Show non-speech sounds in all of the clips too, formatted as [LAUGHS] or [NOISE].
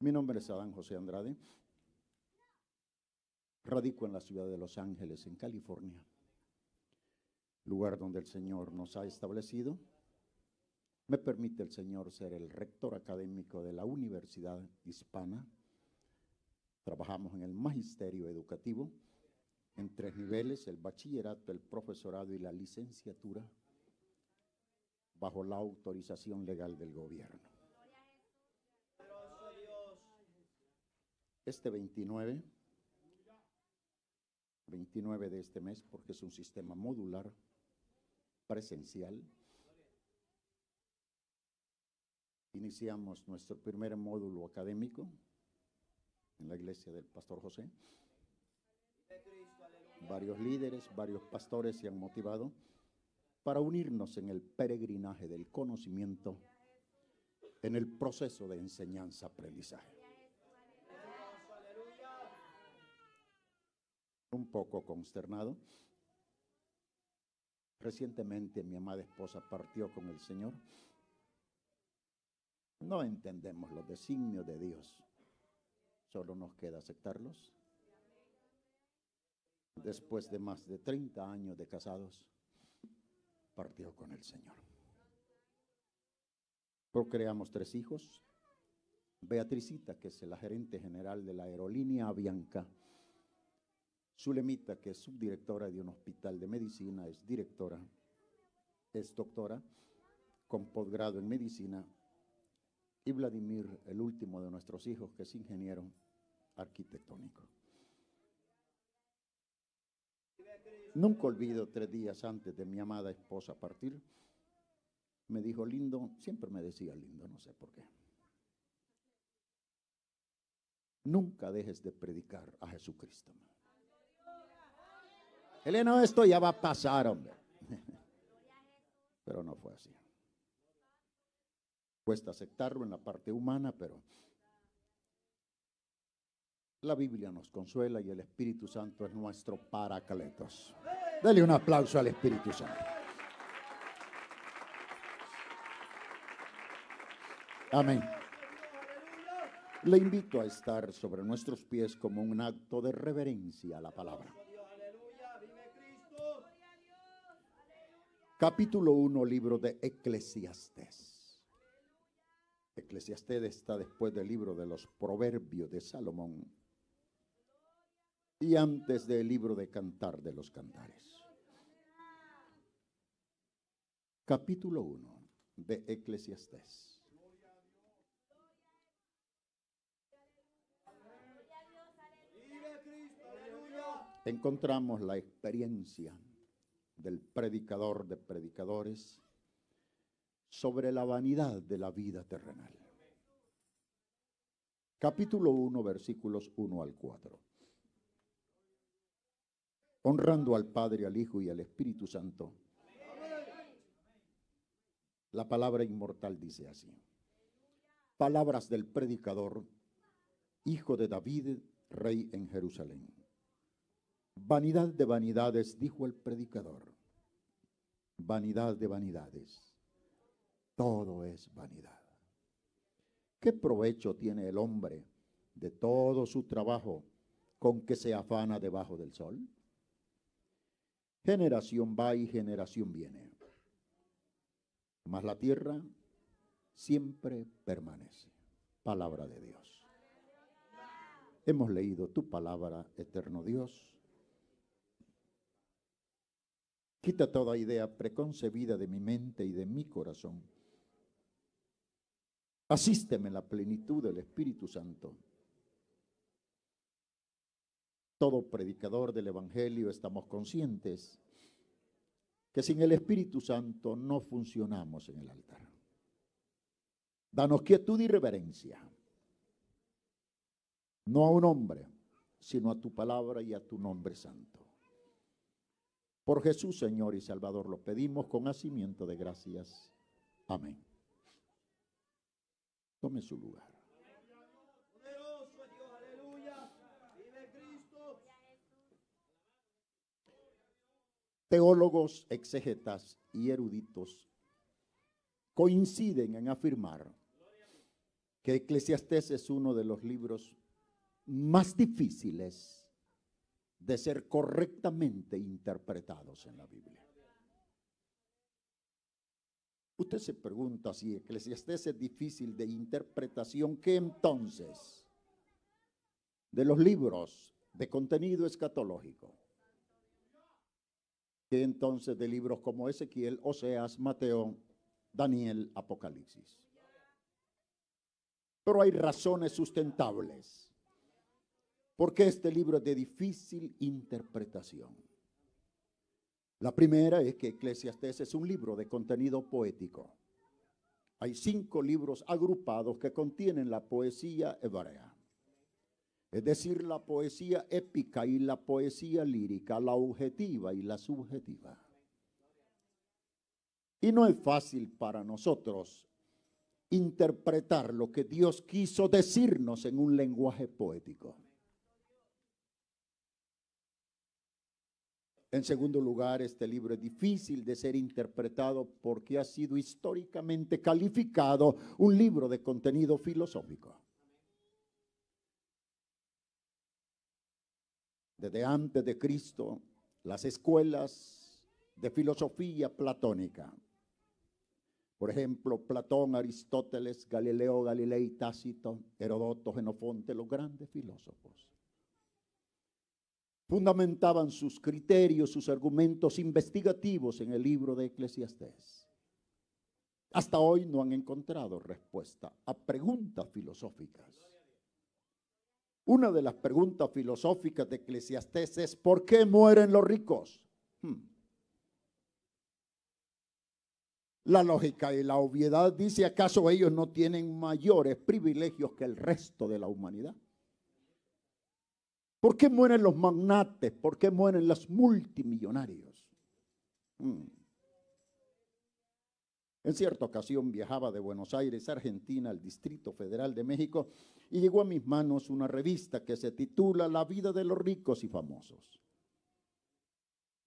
Mi nombre es Adán José Andrade. Radico en la ciudad de Los Ángeles, en California, lugar donde el Señor nos ha establecido. Me permite el Señor ser el rector académico de la Universidad Hispana. Trabajamos en el magisterio educativo en tres niveles, el bachillerato, el profesorado y la licenciatura, bajo la autorización legal del gobierno. este 29, 29 de este mes, porque es un sistema modular, presencial. Iniciamos nuestro primer módulo académico en la iglesia del pastor José. Varios líderes, varios pastores se han motivado para unirnos en el peregrinaje del conocimiento, en el proceso de enseñanza-aprendizaje. un poco consternado. Recientemente mi amada esposa partió con el Señor. No entendemos los designios de Dios. Solo nos queda aceptarlos. Después de más de 30 años de casados, partió con el Señor. Procreamos tres hijos. Beatricita, que es la gerente general de la aerolínea Avianca, Zulemita, que es subdirectora de un hospital de medicina, es directora, es doctora, con posgrado en medicina, y Vladimir, el último de nuestros hijos, que es ingeniero arquitectónico. Nunca olvido tres días antes de mi amada esposa partir, me dijo lindo, siempre me decía lindo, no sé por qué. Nunca dejes de predicar a Jesucristo. Elena, esto ya va a pasar, hombre. [LAUGHS] Pero no fue así. Cuesta aceptarlo en la parte humana, pero la Biblia nos consuela y el Espíritu Santo es nuestro paracletos. Dele un aplauso al Espíritu Santo. Amén. Le invito a estar sobre nuestros pies como un acto de reverencia a la palabra. Capítulo 1, libro de Eclesiastés. Eclesiastés está después del libro de los Proverbios de Salomón y antes del libro de Cantar de los Cantares. Capítulo 1 de Eclesiastés. Encontramos la experiencia del predicador de predicadores sobre la vanidad de la vida terrenal. Capítulo 1, versículos 1 al 4. Honrando al Padre, al Hijo y al Espíritu Santo, la palabra inmortal dice así. Palabras del predicador, hijo de David, rey en Jerusalén. Vanidad de vanidades, dijo el predicador. Vanidad de vanidades. Todo es vanidad. ¿Qué provecho tiene el hombre de todo su trabajo con que se afana debajo del sol? Generación va y generación viene. Mas la tierra siempre permanece. Palabra de Dios. Hemos leído tu palabra, eterno Dios Quita toda idea preconcebida de mi mente y de mi corazón. Asísteme en la plenitud del Espíritu Santo. Todo predicador del Evangelio estamos conscientes que sin el Espíritu Santo no funcionamos en el altar. Danos quietud y reverencia, no a un hombre, sino a tu palabra y a tu nombre santo. Por Jesús, Señor y Salvador, lo pedimos con hacimiento de gracias. Amén. Tome su lugar. Teólogos, exegetas y eruditos coinciden en afirmar que Eclesiastés es uno de los libros más difíciles de ser correctamente interpretados en la Biblia. Usted se pregunta si Eclesiastés es difícil de interpretación, ¿qué entonces? De los libros de contenido escatológico. ¿Qué entonces de libros como Ezequiel, Oseas, Mateo, Daniel, Apocalipsis? Pero hay razones sustentables porque este libro es de difícil interpretación. La primera es que Eclesiastés es un libro de contenido poético. Hay cinco libros agrupados que contienen la poesía hebrea, es decir, la poesía épica y la poesía lírica, la objetiva y la subjetiva. Y no es fácil para nosotros interpretar lo que Dios quiso decirnos en un lenguaje poético. En segundo lugar, este libro es difícil de ser interpretado porque ha sido históricamente calificado un libro de contenido filosófico. Desde antes de Cristo, las escuelas de filosofía platónica, por ejemplo, Platón, Aristóteles, Galileo Galilei, Tácito, Herodoto, Genofonte, los grandes filósofos fundamentaban sus criterios, sus argumentos investigativos en el libro de Eclesiastés. Hasta hoy no han encontrado respuesta a preguntas filosóficas. Una de las preguntas filosóficas de Eclesiastés es, ¿por qué mueren los ricos? Hmm. La lógica y la obviedad dice, ¿acaso ellos no tienen mayores privilegios que el resto de la humanidad? ¿Por qué mueren los magnates? ¿Por qué mueren los multimillonarios? Mm. En cierta ocasión viajaba de Buenos Aires, Argentina, al Distrito Federal de México y llegó a mis manos una revista que se titula La vida de los ricos y famosos.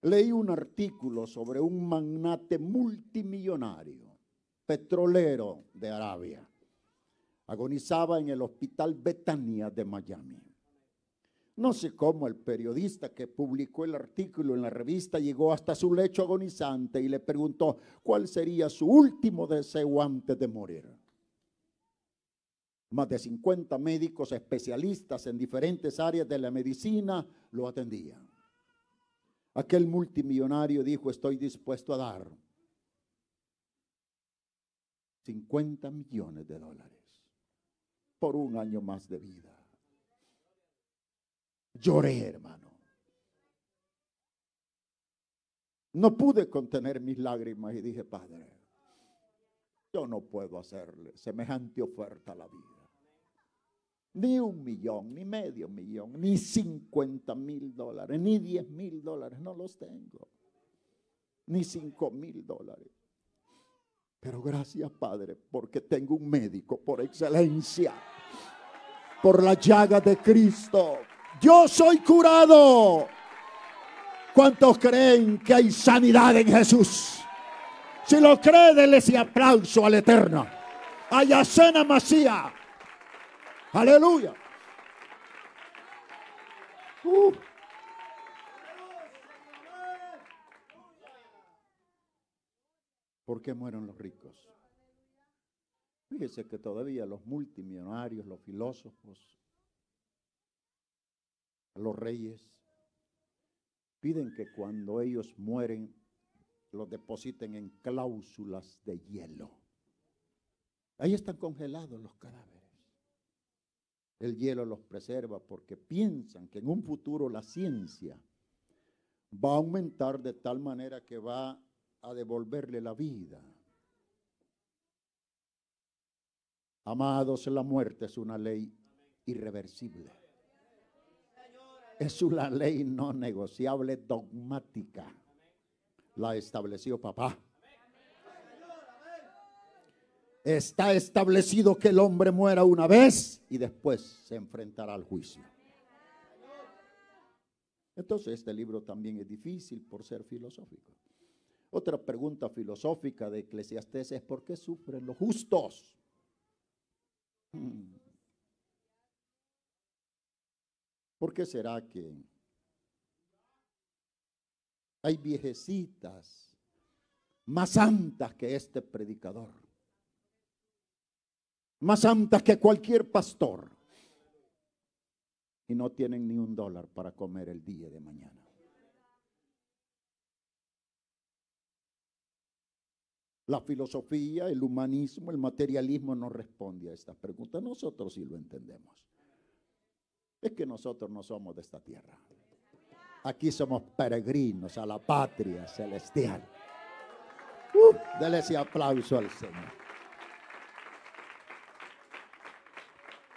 Leí un artículo sobre un magnate multimillonario, petrolero de Arabia. Agonizaba en el Hospital Betania de Miami. No sé cómo el periodista que publicó el artículo en la revista llegó hasta su lecho agonizante y le preguntó cuál sería su último deseo antes de morir. Más de 50 médicos especialistas en diferentes áreas de la medicina lo atendían. Aquel multimillonario dijo, estoy dispuesto a dar 50 millones de dólares por un año más de vida. Lloré, hermano. No pude contener mis lágrimas y dije, Padre, yo no puedo hacerle semejante oferta a la vida. Ni un millón, ni medio millón, ni cincuenta mil dólares, ni diez mil dólares, no los tengo. Ni cinco mil dólares. Pero gracias, Padre, porque tengo un médico por excelencia, por la llaga de Cristo. Yo soy curado. ¿Cuántos creen que hay sanidad en Jesús? Si lo cree, denle ese aplauso al Eterno. Ayacena Masía. Aleluya. Uh. ¿Por qué mueren los ricos? Fíjense que todavía los multimillonarios, los filósofos, los reyes, piden que cuando ellos mueren los depositen en cláusulas de hielo. Ahí están congelados los cadáveres. El hielo los preserva porque piensan que en un futuro la ciencia va a aumentar de tal manera que va a devolverle la vida. Amados, la muerte es una ley irreversible. Es una ley no negociable, dogmática. La estableció papá. Está establecido que el hombre muera una vez y después se enfrentará al juicio. Entonces este libro también es difícil por ser filosófico. Otra pregunta filosófica de Eclesiastes es ¿por qué sufren los justos? Hmm. ¿Por qué será que hay viejecitas más santas que este predicador? Más santas que cualquier pastor. Y no tienen ni un dólar para comer el día de mañana. La filosofía, el humanismo, el materialismo no responde a estas preguntas. Nosotros sí lo entendemos es que nosotros no somos de esta tierra. Aquí somos peregrinos a la patria celestial. Uh, dele ese aplauso al Señor.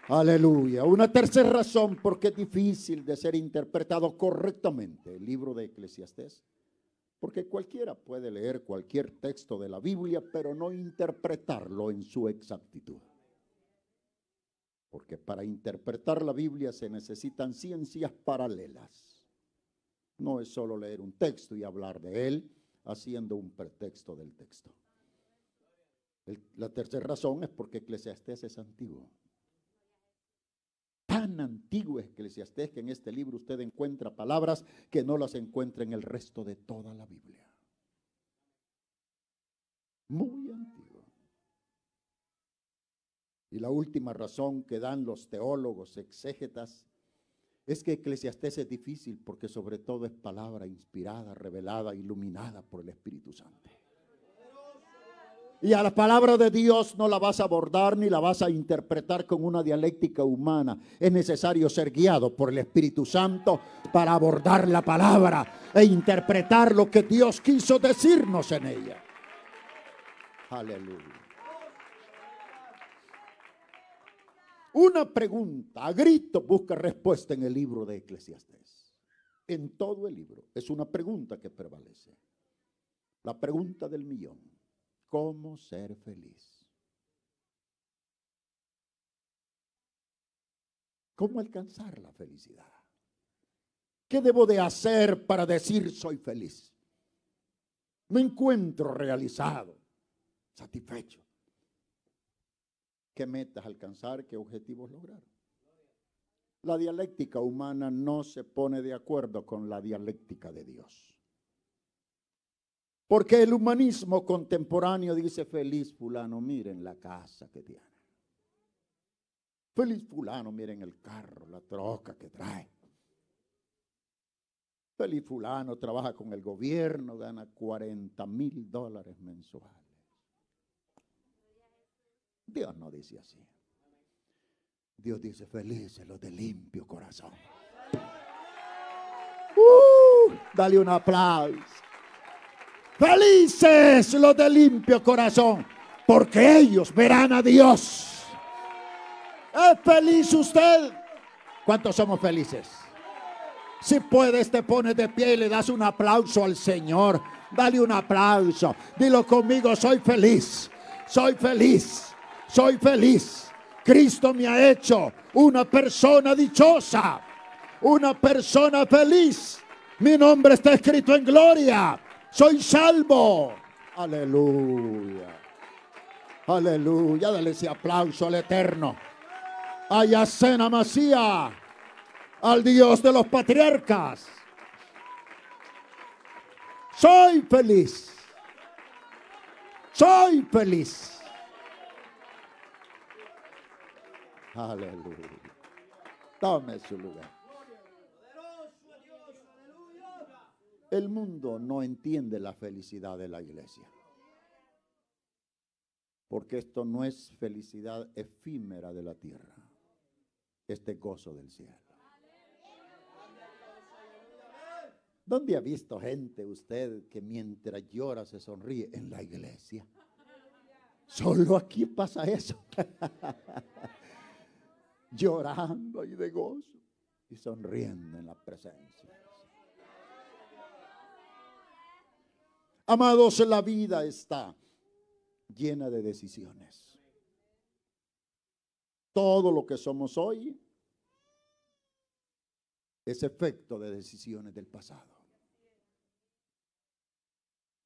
Aleluya. Una tercera razón por qué es difícil de ser interpretado correctamente el libro de Eclesiastés. Porque cualquiera puede leer cualquier texto de la Biblia, pero no interpretarlo en su exactitud. Porque para interpretar la Biblia se necesitan ciencias paralelas. No es solo leer un texto y hablar de él haciendo un pretexto del texto. la tercera razón es porque Eclesiastés es antiguo. Tan antiguo es Eclesiastés que en este libro usted encuentra palabras que no las encuentra en el resto de toda la Biblia. Muy antiguo y la última razón que dan los teólogos exégetas es que Eclesiastés es difícil porque sobre todo es palabra inspirada, revelada, iluminada por el Espíritu Santo. Y a la palabra de Dios no la vas a abordar ni la vas a interpretar con una dialéctica humana. Es necesario ser guiado por el Espíritu Santo para abordar la palabra e interpretar lo que Dios quiso decirnos en ella. Aleluya. Una pregunta, a grito, busca respuesta en el libro de Eclesiastés. En todo el libro. Es una pregunta que prevalece. La pregunta del millón. ¿Cómo ser feliz? ¿Cómo alcanzar la felicidad? ¿Qué debo de hacer para decir soy feliz? Me encuentro realizado, satisfecho metas alcanzar, qué objetivos lograr. La dialéctica humana no se pone de acuerdo con la dialéctica de Dios. Porque el humanismo contemporáneo dice, feliz fulano, miren la casa que tiene. Feliz fulano, miren el carro, la troca que trae. Feliz fulano trabaja con el gobierno, gana 40 mil dólares mensuales. Dios no dice así. Dios dice, felices los de limpio corazón. ¡Uh! dale un aplauso. Felices los de limpio corazón, porque ellos verán a Dios. ¿Es feliz usted? ¿Cuántos somos felices? Si puedes, te pones de pie y le das un aplauso al Señor. Dale un aplauso. Dilo conmigo, soy feliz. Soy feliz soy feliz. Cristo me ha hecho una persona dichosa, una persona feliz. Mi nombre está escrito en gloria. Soy salvo. Aleluya. Aleluya. Dale ese aplauso al Eterno. Ayacena Macía, Al Dios de los patriarcas. Soy feliz. Soy feliz. Aleluya. Tome su lugar. El mundo no entiende la felicidad de la iglesia. Porque esto no es felicidad efímera de la tierra. Este gozo del cielo. ¿Dónde ha visto gente usted que mientras llora se sonríe? En la iglesia. Solo aquí pasa eso. [LAUGHS] llorando y de gozo y sonriendo en la presencia. Amados, la vida está llena de decisiones. Todo lo que somos hoy es efecto de decisiones del pasado.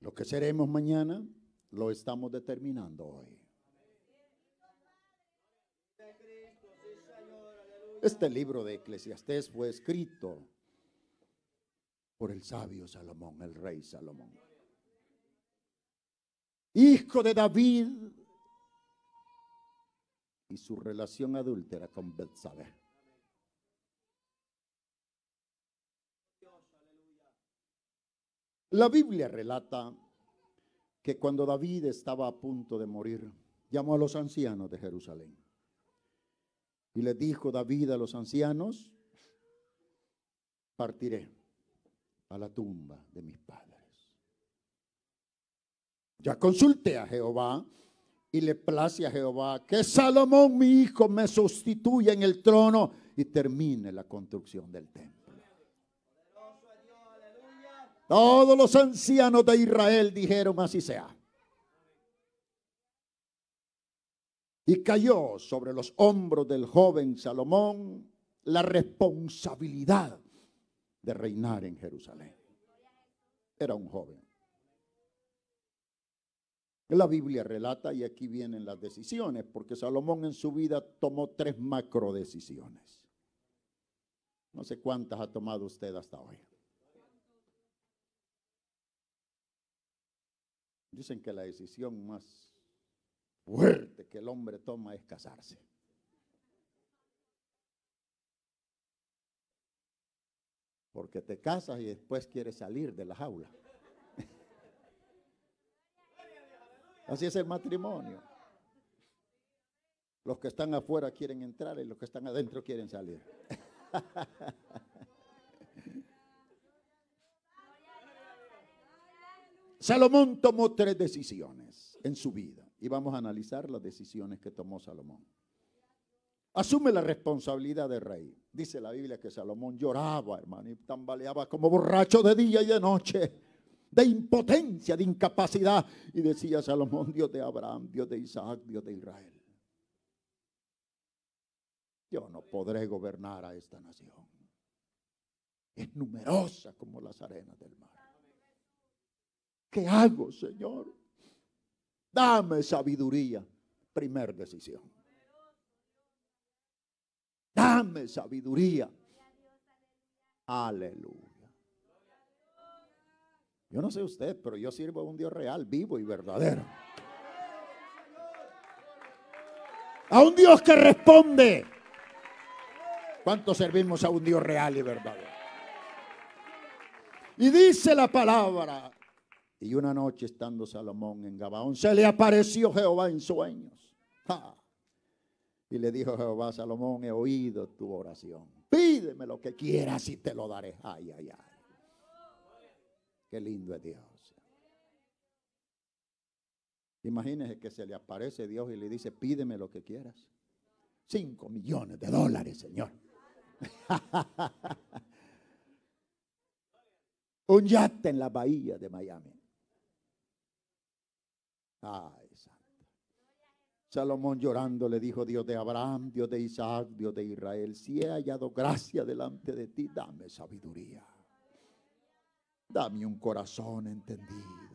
Lo que seremos mañana lo estamos determinando hoy. Este libro de Eclesiastés fue escrito por el sabio Salomón, el rey Salomón. Hijo de David y su relación adúltera con Betsabé. La Biblia relata que cuando David estaba a punto de morir, llamó a los ancianos de Jerusalén y le dijo David a los ancianos, partiré a la tumba de mis padres. Ya consulté a Jehová y le place a Jehová que Salomón mi hijo me sustituya en el trono y termine la construcción del templo. Todos los ancianos de Israel dijeron así sea. Y cayó sobre los hombros del joven Salomón la responsabilidad de reinar en Jerusalén. Era un joven. La Biblia relata, y aquí vienen las decisiones, porque Salomón en su vida tomó tres macro decisiones. No sé cuántas ha tomado usted hasta hoy. Dicen que la decisión más fuerte que el hombre toma es casarse. Porque te casas y después quieres salir de la jaula. [LAUGHS] Así es el matrimonio. Los que están afuera quieren entrar y los que están adentro quieren salir. [LAUGHS] Salomón tomó tres decisiones en su vida y vamos a analizar las decisiones que tomó Salomón. Asume la responsabilidad de rey. Dice la Biblia que Salomón lloraba, hermano, y tambaleaba como borracho de día y de noche, de impotencia, de incapacidad. Y decía Salomón, Dios de Abraham, Dios de Isaac, Dios de Israel. Yo no podré gobernar a esta nación. Es numerosa como las arenas del mar. ¿Qué hago, Señor? Dame sabiduría. Primer decisión. Dame sabiduría. Aleluya. Yo no sé usted, pero yo sirvo a un Dios real, vivo y verdadero. A un Dios que responde. ¿Cuánto servimos a un Dios real y verdadero? Y dice la palabra, y una noche estando Salomón en Gabaón, se le apareció Jehová en sueños. Y le dijo Jehová, Salomón, he oído tu oración. Pídeme lo que quieras y te lo daré. Ay, ay, ay. Qué lindo es Dios. Imagínese que se le aparece Dios y le dice, pídeme lo que quieras. Cinco millones de dólares, Señor. [LAUGHS] Un yate en la bahía de Miami. Salomón llorando le dijo, Dios de Abraham, Dios de Isaac, Dios de Israel, si he hallado gracia delante de ti, dame sabiduría. Dame un corazón entendido.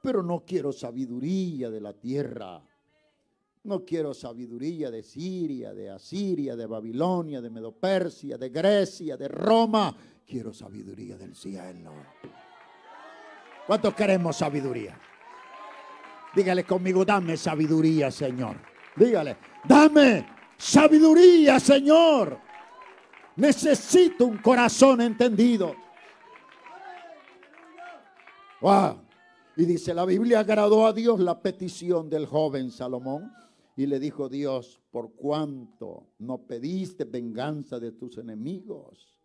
Pero no quiero sabiduría de la tierra. No quiero sabiduría de Siria, de Asiria, de Babilonia, de Medopersia, de Grecia, de Roma. Quiero sabiduría del cielo. ¿Cuántos queremos sabiduría? Dígale conmigo, dame sabiduría, Señor. Dígale, dame sabiduría, Señor. Necesito un corazón entendido. Y dice, la Biblia agradó a Dios la petición del joven Salomón y le dijo Dios, por cuanto no pediste venganza de tus enemigos,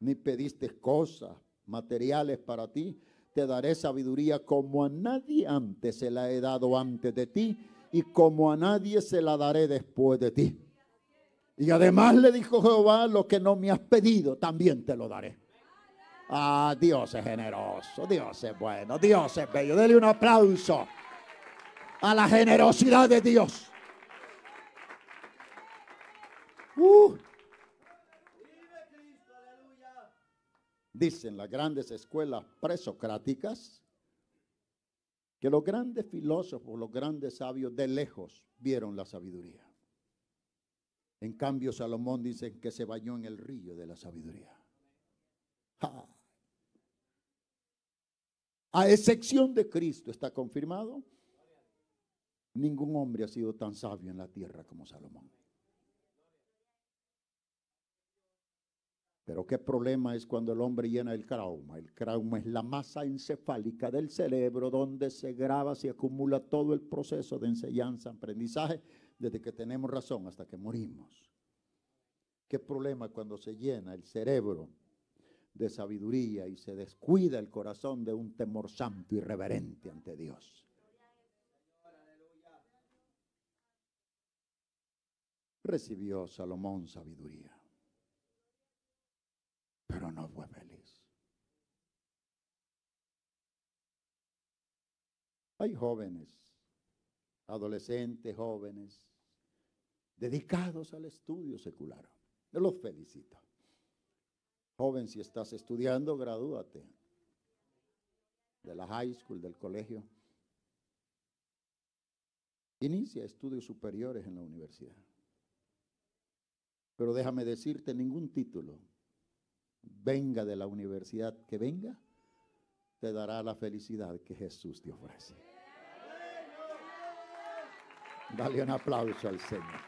ni pediste cosas materiales para ti, te daré sabiduría como a nadie antes se la he dado antes de ti y como a nadie se la daré después de ti. Y además le dijo Jehová, lo que no me has pedido, también te lo daré. Ah, Dios es generoso, Dios es bueno, Dios es bello. Dele un aplauso a la generosidad de Dios. Uh. dicen las grandes escuelas presocráticas, que los grandes filósofos, los grandes sabios de lejos vieron la sabiduría. En cambio, Salomón dice que se bañó en el río de la sabiduría. A excepción de Cristo, ¿está confirmado? Ningún hombre ha sido tan sabio en la tierra como Salomón. Pero qué problema es cuando el hombre llena el trauma. El trauma es la masa encefálica del cerebro donde se graba, se acumula todo el proceso de enseñanza, aprendizaje, desde que tenemos razón hasta que morimos. Qué problema cuando se llena el cerebro de sabiduría y se descuida el corazón de un temor santo y reverente ante Dios. Recibió Salomón sabiduría pero no fue feliz. Hay jóvenes, adolescentes, jóvenes, dedicados al estudio secular. Yo los felicito. Joven, si estás estudiando, gradúate de la high school, del colegio. Inicia estudios superiores en la universidad. Pero déjame decirte, ningún título venga de la universidad que venga, te dará la felicidad que Jesús te ofrece. Dale un aplauso al Señor.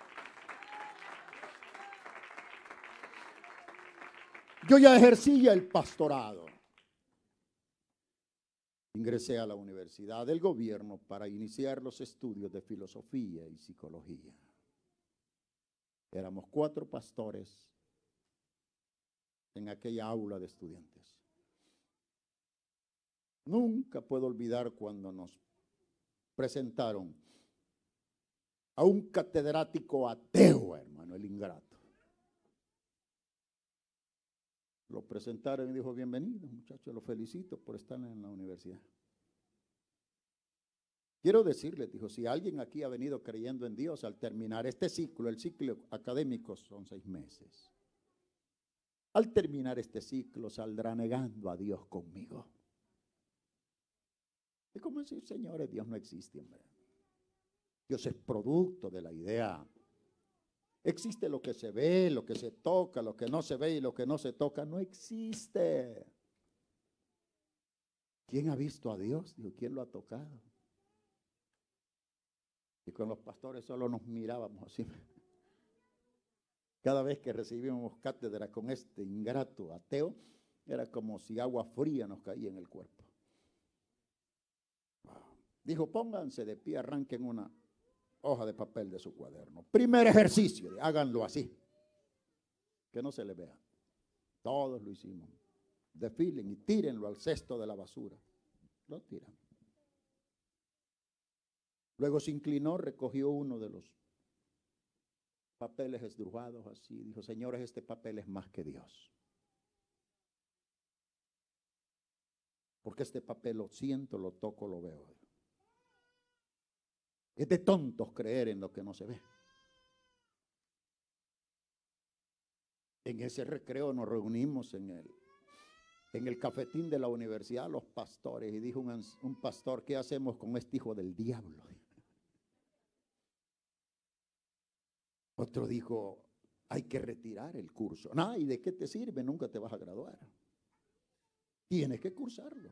Yo ya ejercía el pastorado. Ingresé a la Universidad del Gobierno para iniciar los estudios de filosofía y psicología. Éramos cuatro pastores en aquella aula de estudiantes. Nunca puedo olvidar cuando nos presentaron a un catedrático ateo, hermano, el ingrato. Lo presentaron y dijo, bienvenido, muchachos, lo felicito por estar en la universidad. Quiero decirle, dijo, si alguien aquí ha venido creyendo en Dios al terminar este ciclo, el ciclo académico son seis meses al terminar este ciclo saldrá negando a Dios conmigo. Es como decir, señores, Dios no existe, hombre. Dios es producto de la idea. Existe lo que se ve, lo que se toca, lo que no se ve y lo que no se toca. No existe. ¿Quién ha visto a Dios? ¿quién lo ha tocado? Y con los pastores solo nos mirábamos así. Cada vez que recibíamos cátedra con este ingrato ateo, era como si agua fría nos caía en el cuerpo. Dijo, pónganse de pie, arranquen una hoja de papel de su cuaderno. Primer ejercicio, háganlo así, que no se le vea. Todos lo hicimos. Desfilen y tírenlo al cesto de la basura. Lo tiran. Luego se inclinó, recogió uno de los papeles esdrujados así. Dijo, señores, este papel es más que Dios. Porque este papel lo siento, lo toco, lo veo. Es de tontos creer en lo que no se ve. En ese recreo nos reunimos en el, en el cafetín de la universidad los pastores y dijo un, un pastor, ¿qué hacemos con este hijo del diablo? Otro dijo, hay que retirar el curso. No, ¿y de qué te sirve? Nunca te vas a graduar. Tienes que cursarlo.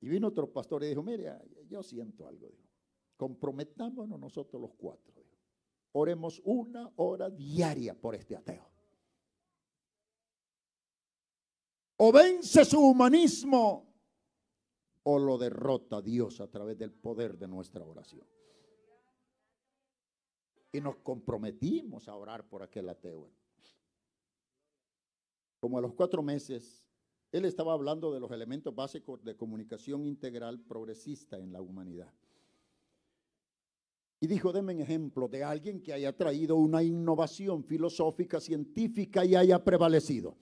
Y vino otro pastor y dijo, mira, yo siento algo. Comprometámonos nosotros los cuatro. Oremos una hora diaria por este ateo. O vence su humanismo o lo derrota Dios a través del poder de nuestra oración. Y nos comprometimos a orar por aquel ateo. Como a los cuatro meses, él estaba hablando de los elementos básicos de comunicación integral progresista en la humanidad. Y dijo, denme un ejemplo de alguien que haya traído una innovación filosófica, científica y haya prevalecido.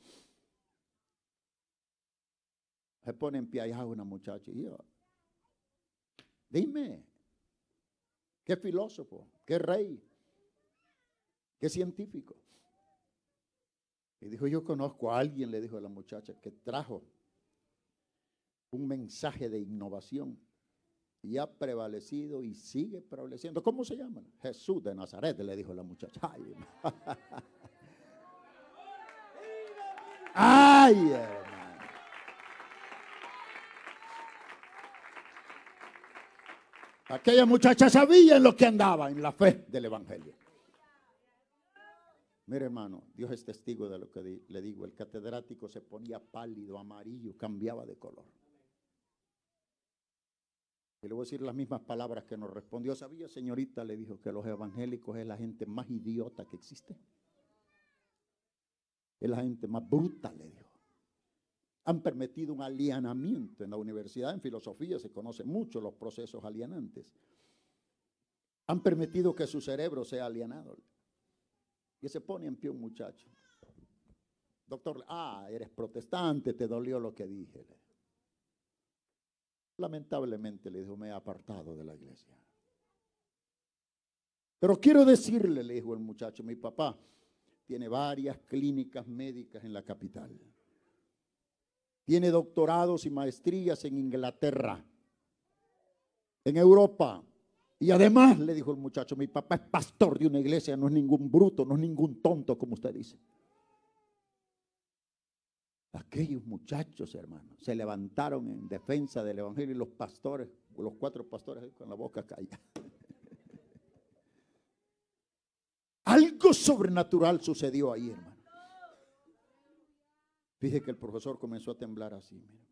Se pone en pie a una muchacha y yo, dime, ¿qué filósofo? ¿Qué rey? ¿Qué científico. Y dijo, yo conozco a alguien, le dijo a la muchacha, que trajo un mensaje de innovación y ha prevalecido y sigue prevaleciendo. ¿Cómo se llama? Jesús de Nazaret, le dijo la muchacha. Ay, Ay hermano. Aquella muchacha sabía en lo que andaba, en la fe del Evangelio. Mira, hermano, Dios es testigo de lo que le digo. El catedrático se ponía pálido, amarillo, cambiaba de color. Y le voy a decir las mismas palabras que nos respondió. ¿Sabía, señorita? Le dijo que los evangélicos es la gente más idiota que existe. Es la gente más bruta, le dijo. Han permitido un alienamiento en la universidad, en filosofía se conocen mucho los procesos alienantes. Han permitido que su cerebro sea alienado. Y se pone en pie un muchacho. Doctor, ah, eres protestante, te dolió lo que dije. Lamentablemente le dijo, me he apartado de la iglesia. Pero quiero decirle, le dijo el muchacho, mi papá tiene varias clínicas médicas en la capital. Tiene doctorados y maestrías en Inglaterra, en Europa, y además, le dijo el muchacho, mi papá es pastor de una iglesia, no es ningún bruto, no es ningún tonto, como usted dice. Aquellos muchachos, hermanos, se levantaron en defensa del Evangelio y los pastores, los cuatro pastores con la boca caída. [LAUGHS] Algo sobrenatural sucedió ahí, hermano. Fíjese que el profesor comenzó a temblar así. Mira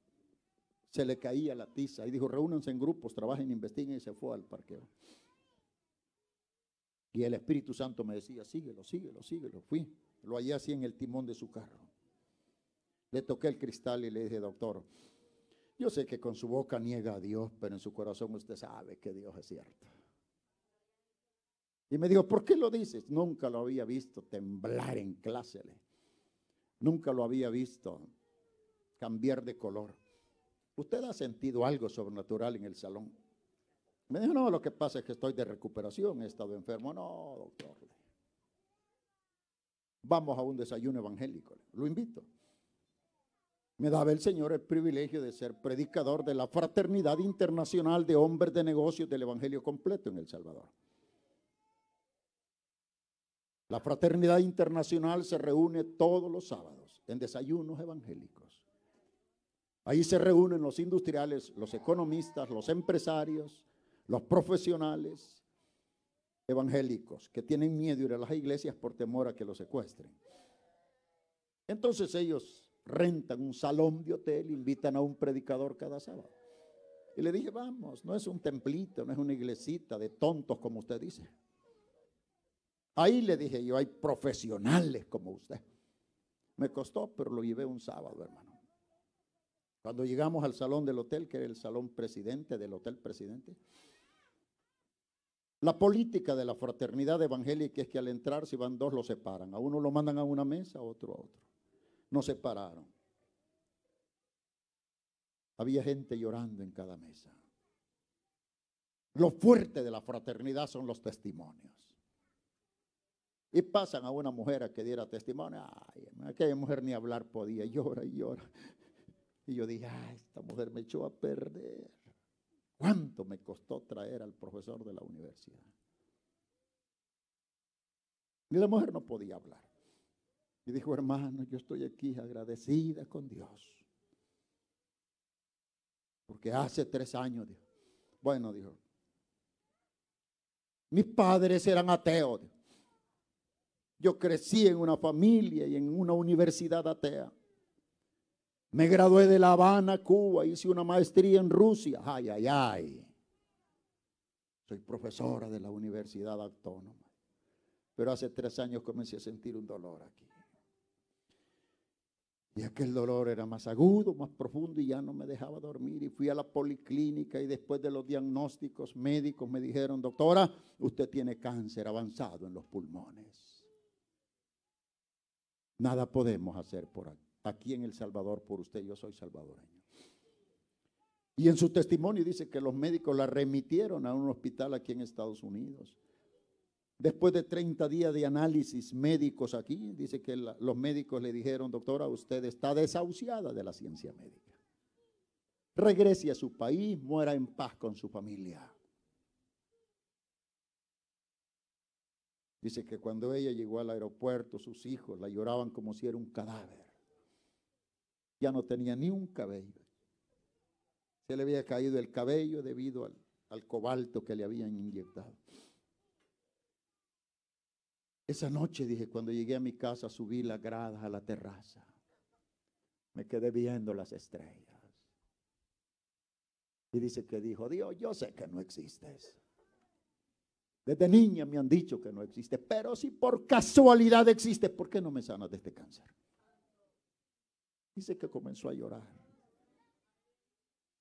se le caía la tiza y dijo, reúnanse en grupos, trabajen, investiguen y se fue al parqueo. Y el Espíritu Santo me decía, síguelo, síguelo, síguelo. Fui, lo hallé así en el timón de su carro. Le toqué el cristal y le dije, doctor, yo sé que con su boca niega a Dios, pero en su corazón usted sabe que Dios es cierto. Y me dijo, ¿por qué lo dices? Nunca lo había visto temblar en clase. Nunca lo había visto cambiar de color. ¿Usted ha sentido algo sobrenatural en el salón? Me dijo, no, lo que pasa es que estoy de recuperación, he estado enfermo. No, doctor. Vamos a un desayuno evangélico. Lo invito. Me daba el Señor el privilegio de ser predicador de la Fraternidad Internacional de Hombres de Negocios del Evangelio Completo en El Salvador. La Fraternidad Internacional se reúne todos los sábados en desayunos evangélicos. Ahí se reúnen los industriales, los economistas, los empresarios, los profesionales evangélicos que tienen miedo de ir a las iglesias por temor a que los secuestren. Entonces ellos rentan un salón de hotel, invitan a un predicador cada sábado. Y le dije, vamos, no es un templito, no es una iglesita de tontos como usted dice. Ahí le dije yo, hay profesionales como usted. Me costó, pero lo llevé un sábado, hermano. Cuando llegamos al salón del hotel, que era el salón presidente del hotel presidente, la política de la fraternidad evangélica es que al entrar, si van dos, lo separan. A uno lo mandan a una mesa, a otro a otro. Nos separaron. Había gente llorando en cada mesa. Lo fuerte de la fraternidad son los testimonios. Y pasan a una mujer a que diera testimonio. Ay, aquella mujer ni hablar podía, llora y llora. Y yo dije, ay, ah, esta mujer me echó a perder. ¿Cuánto me costó traer al profesor de la universidad? Y la mujer no podía hablar. Y dijo, hermano, yo estoy aquí agradecida con Dios. Porque hace tres años, Bueno, dijo. Mis padres eran ateos. Yo crecí en una familia y en una universidad atea. Me gradué de La Habana, Cuba, hice una maestría en Rusia. Ay, ay, ay. Soy profesora de la Universidad Autónoma. Pero hace tres años comencé a sentir un dolor aquí. Y aquel dolor era más agudo, más profundo y ya no me dejaba dormir. Y fui a la policlínica y después de los diagnósticos médicos me dijeron, doctora, usted tiene cáncer avanzado en los pulmones. Nada podemos hacer por aquí aquí en El Salvador por usted. Yo soy salvadoreño. Y en su testimonio dice que los médicos la remitieron a un hospital aquí en Estados Unidos. Después de 30 días de análisis médicos aquí, dice que los médicos le dijeron, doctora, usted está desahuciada de la ciencia médica. Regrese a su país, muera en paz con su familia. Dice que cuando ella llegó al aeropuerto, sus hijos la lloraban como si era un cadáver ya no tenía ni un cabello. Se le había caído el cabello debido al, cobalto que le habían inyectado. Esa noche dije, cuando llegué a mi casa, subí la grada a la terraza. Me quedé viendo las estrellas. Y dice que dijo, Dios, yo sé que no existes. Desde niña me han dicho que no existe, pero si por casualidad existe, ¿por qué no me sanas de este cáncer? Dice que comenzó a llorar.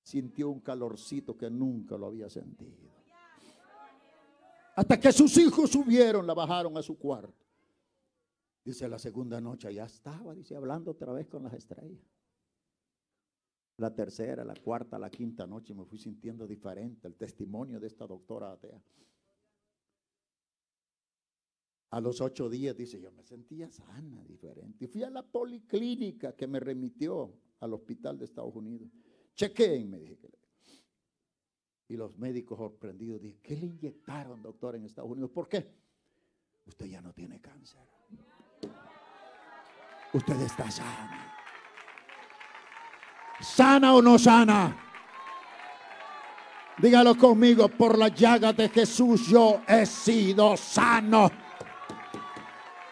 Sintió un calorcito que nunca lo había sentido. Hasta que sus hijos subieron, la bajaron a su cuarto. Dice la segunda noche, ya estaba, dice, hablando otra vez con las estrellas. La tercera, la cuarta, la quinta noche me fui sintiendo diferente el testimonio de esta doctora atea. A los ocho días, dice, yo me sentía sana, diferente. Y fui a la policlínica que me remitió al hospital de Estados Unidos. y me dije. Y los médicos sorprendidos dije, ¿qué le inyectaron, doctor, en Estados Unidos? ¿Por qué? Usted ya no tiene cáncer. Usted está sana. ¿Sana o no sana? Dígalo conmigo, por la llaga de Jesús yo he sido sano.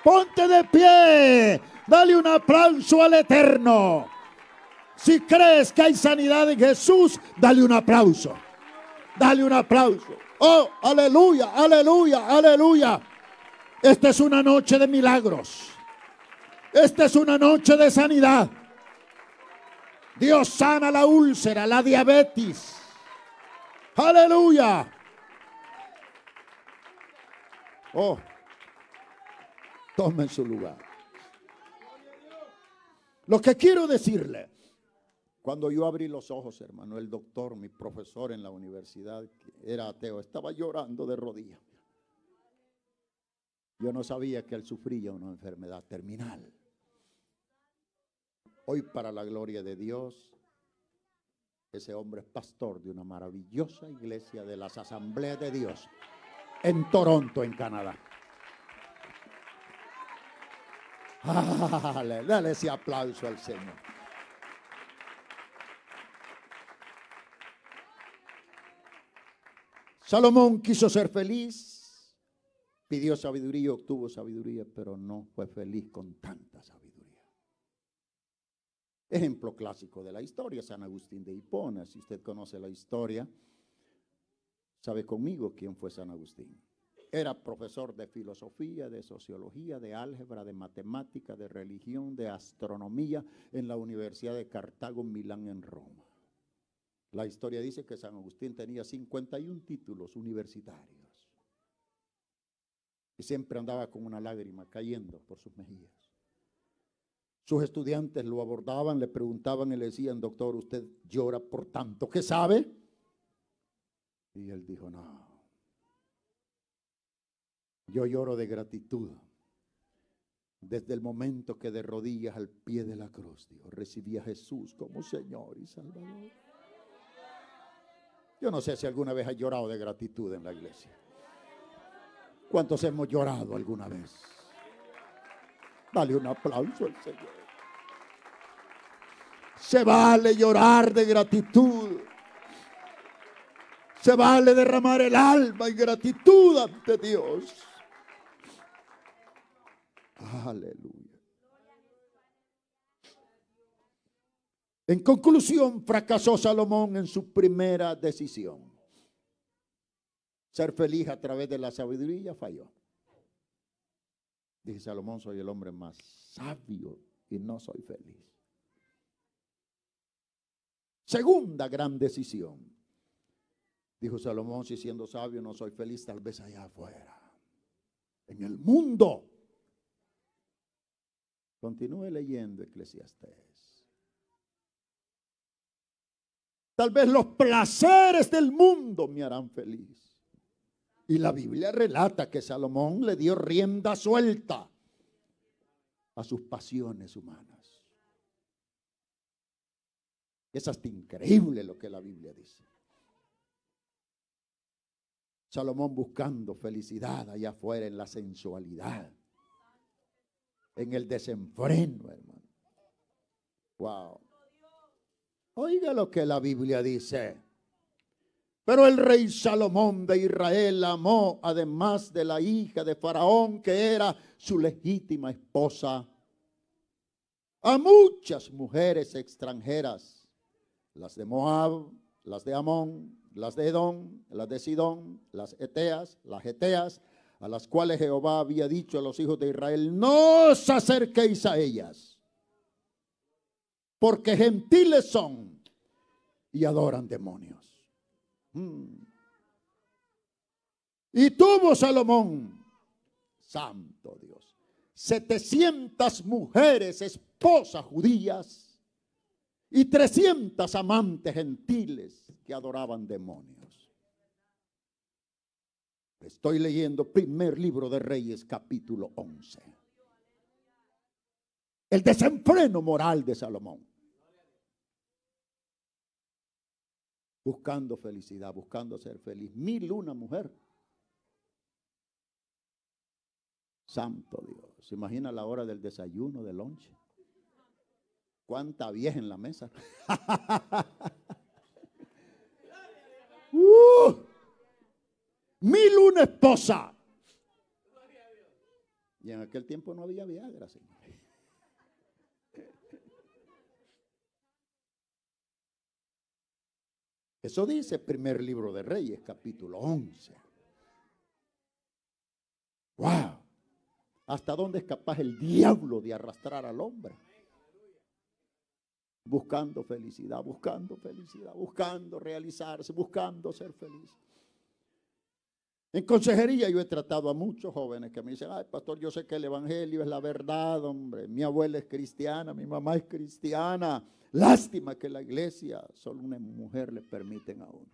Ponte de pie. Dale un aplauso al Eterno. Si crees que hay sanidad en Jesús, dale un aplauso. Dale un aplauso. Oh, aleluya, aleluya, aleluya. Esta es una noche de milagros. Esta es una noche de sanidad. Dios sana la úlcera, la diabetes. Aleluya. Oh tomen su lugar. Lo que quiero decirle, cuando yo abrí los ojos, hermano, el doctor, mi profesor en la universidad, que era ateo, estaba llorando de rodillas. Yo no sabía que él sufría una enfermedad terminal. Hoy, para la gloria de Dios, ese hombre es pastor de una maravillosa iglesia de las asambleas de Dios en Toronto, en Canadá. Dale, ese aplauso al Señor. Salomón quiso ser feliz, pidió sabiduría, obtuvo sabiduría, pero no fue feliz con tanta sabiduría. Ejemplo clásico de la historia, San Agustín de Hipona. Si usted conoce la historia, sabe conmigo quién fue San Agustín. Era profesor de filosofía, de sociología, de álgebra, de matemática, de religión, de astronomía en la Universidad de Cartago, Milán, en Roma. La historia dice que San Agustín tenía 51 títulos universitarios. Y siempre andaba con una lágrima cayendo por sus mejillas. Sus estudiantes lo abordaban, le preguntaban y le decían, doctor, usted llora por tanto, ¿qué sabe? Y él dijo, no, yo lloro de gratitud desde el momento que de rodillas al pie de la cruz, Dios, recibí a Jesús como Señor y Salvador. Yo no sé si alguna vez has llorado de gratitud en la iglesia. ¿Cuántos hemos llorado alguna vez? Dale un aplauso al Señor. Se vale llorar de gratitud. Se vale derramar el alma y gratitud ante Dios. Aleluya. En conclusión, fracasó Salomón en su primera decisión. Ser feliz a través de la sabiduría falló. Dije, Salomón, soy el hombre más sabio y no soy feliz. Segunda gran decisión. Dijo Salomón, si siendo sabio no soy feliz, tal vez allá afuera, en el mundo, Continúe leyendo Eclesiastés. Tal vez los placeres del mundo me harán feliz. Y la Biblia relata que Salomón le dio rienda suelta a sus pasiones humanas. Es hasta increíble lo que la Biblia dice. Salomón buscando felicidad allá afuera en la sensualidad en el desenfreno, hermano. Wow. Oiga lo que la Biblia dice. Pero el rey Salomón de Israel amó, además de la hija de Faraón, que era su legítima esposa, a muchas mujeres extranjeras, las de Moab, las de Amón, las de Edom, las de Sidón, las Eteas, las Eteas, a las cuales Jehová había dicho a los hijos de Israel, no os acerquéis a ellas, porque gentiles son y adoran demonios. Hmm. Y tuvo Salomón, santo Dios, 700 mujeres, esposas judías y 300 amantes gentiles que adoraban demonios. Estoy leyendo primer libro de Reyes capítulo 11. El desenfreno moral de Salomón. Buscando felicidad, buscando ser feliz. Mil una mujer. Santo Dios. ¿Se imagina la hora del desayuno, del lunch, ¿Cuánta vieja en la mesa? [LAUGHS] uh! mil una esposa. Y en aquel tiempo no había Viagra, Señor. Eso dice el primer libro de Reyes, capítulo 11. ¡Wow! ¿Hasta dónde es capaz el diablo de arrastrar al hombre? Buscando felicidad, buscando felicidad, buscando realizarse, buscando ser feliz. En consejería yo he tratado a muchos jóvenes que me dicen, ay, pastor, yo sé que el Evangelio es la verdad, hombre, mi abuela es cristiana, mi mamá es cristiana, lástima que la iglesia solo una mujer le permiten a uno.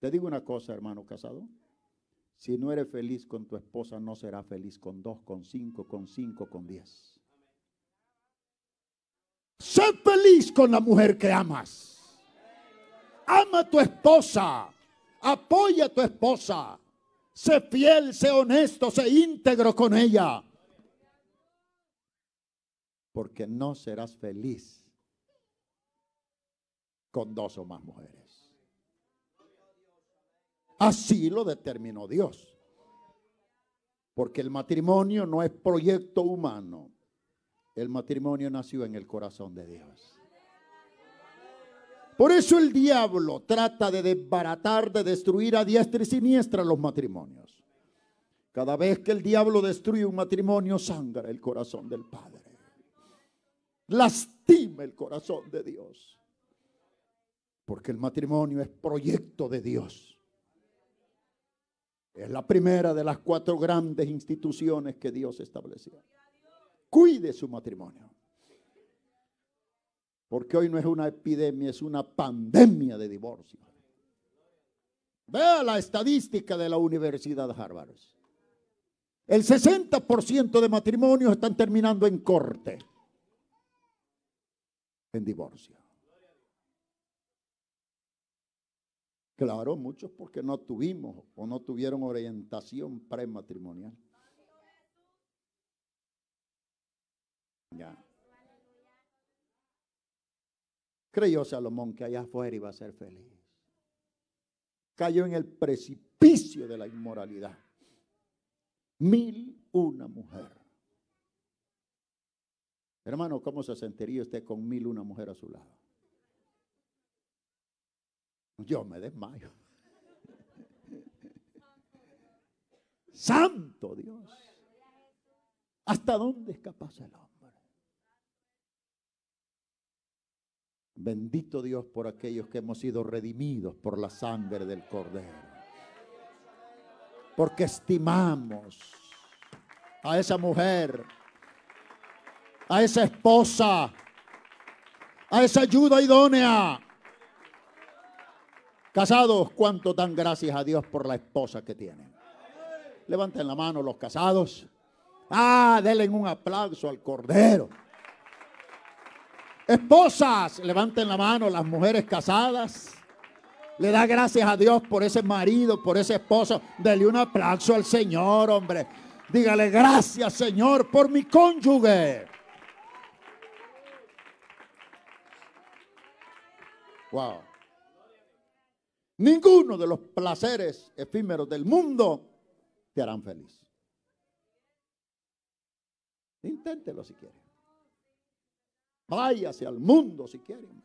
Te digo una cosa, hermano casado, si no eres feliz con tu esposa, no serás feliz con dos, con cinco, con cinco, con diez. Sé feliz con la mujer que amas. Ama a tu esposa. Apoya a tu esposa. Sé fiel, sé honesto, sé íntegro con ella. Porque no serás feliz con dos o más mujeres. Así lo determinó Dios. Porque el matrimonio no es proyecto humano. El matrimonio nació en el corazón de Dios. Por eso el diablo trata de desbaratar, de destruir a diestra y siniestra los matrimonios. Cada vez que el diablo destruye un matrimonio, sangra el corazón del Padre. Lastima el corazón de Dios. Porque el matrimonio es proyecto de Dios. Es la primera de las cuatro grandes instituciones que Dios estableció. Cuide su matrimonio. Porque hoy no es una epidemia, es una pandemia de divorcio. Vea la estadística de la Universidad de Harvard. El 60% de matrimonios están terminando en corte, en divorcio. Claro, muchos porque no tuvimos o no tuvieron orientación prematrimonial. Ya. Creyó Salomón que allá afuera iba a ser feliz. Cayó en el precipicio de la inmoralidad. Mil una mujer. Hermano, ¿cómo se sentiría usted con mil una mujer a su lado? Yo me desmayo. [LAUGHS] Santo Dios. ¿Hasta dónde es capaz Bendito Dios por aquellos que hemos sido redimidos por la sangre del Cordero. Porque estimamos a esa mujer, a esa esposa, a esa ayuda idónea. Casados, cuánto dan gracias a Dios por la esposa que tienen. Levanten la mano los casados. Ah, denle un aplauso al Cordero. Esposas, levanten la mano las mujeres casadas. Le da gracias a Dios por ese marido, por ese esposo. Dele un aplauso al Señor, hombre. Dígale gracias, Señor, por mi cónyuge. Wow. Ninguno de los placeres efímeros del mundo te harán feliz. Inténtelo si quieres. Váyase al mundo si quieren.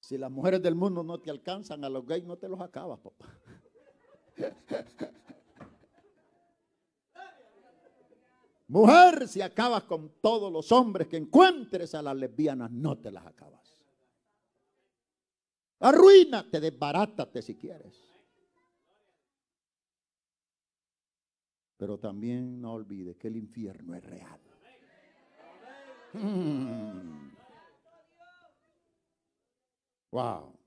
Si las mujeres del mundo no te alcanzan, a los gays no te los acabas, papá. Mujer, si acabas con todos los hombres que encuentres a las lesbianas, no te las acabas. Arruínate, desbarátate si quieres. Pero también no olvides que el infierno es real. Mm. Wow.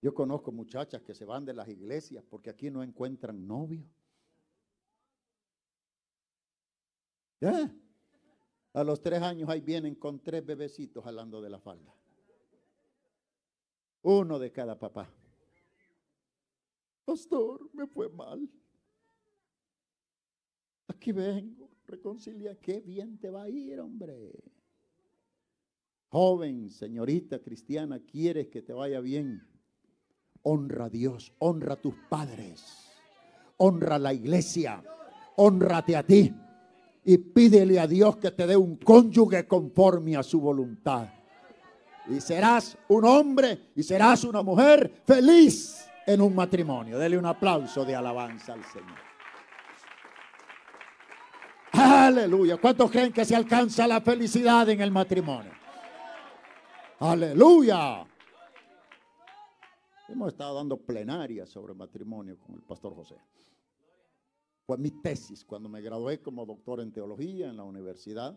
Yo conozco muchachas que se van de las iglesias porque aquí no encuentran novio. ¿Eh? A los tres años ahí vienen con tres bebecitos jalando de la falda. Uno de cada papá. Pastor, me fue mal. Aquí vengo reconcilia, qué bien te va a ir, hombre. Joven, señorita cristiana, quieres que te vaya bien. Honra a Dios, honra a tus padres, honra a la iglesia, honrate a ti y pídele a Dios que te dé un cónyuge conforme a su voluntad. Y serás un hombre y serás una mujer feliz en un matrimonio. Dele un aplauso de alabanza al Señor. Aleluya. ¿Cuántos creen que se alcanza la felicidad en el matrimonio? Aleluya. Hemos estado dando plenarias sobre matrimonio con el pastor José. Fue mi tesis cuando me gradué como doctor en teología en la universidad.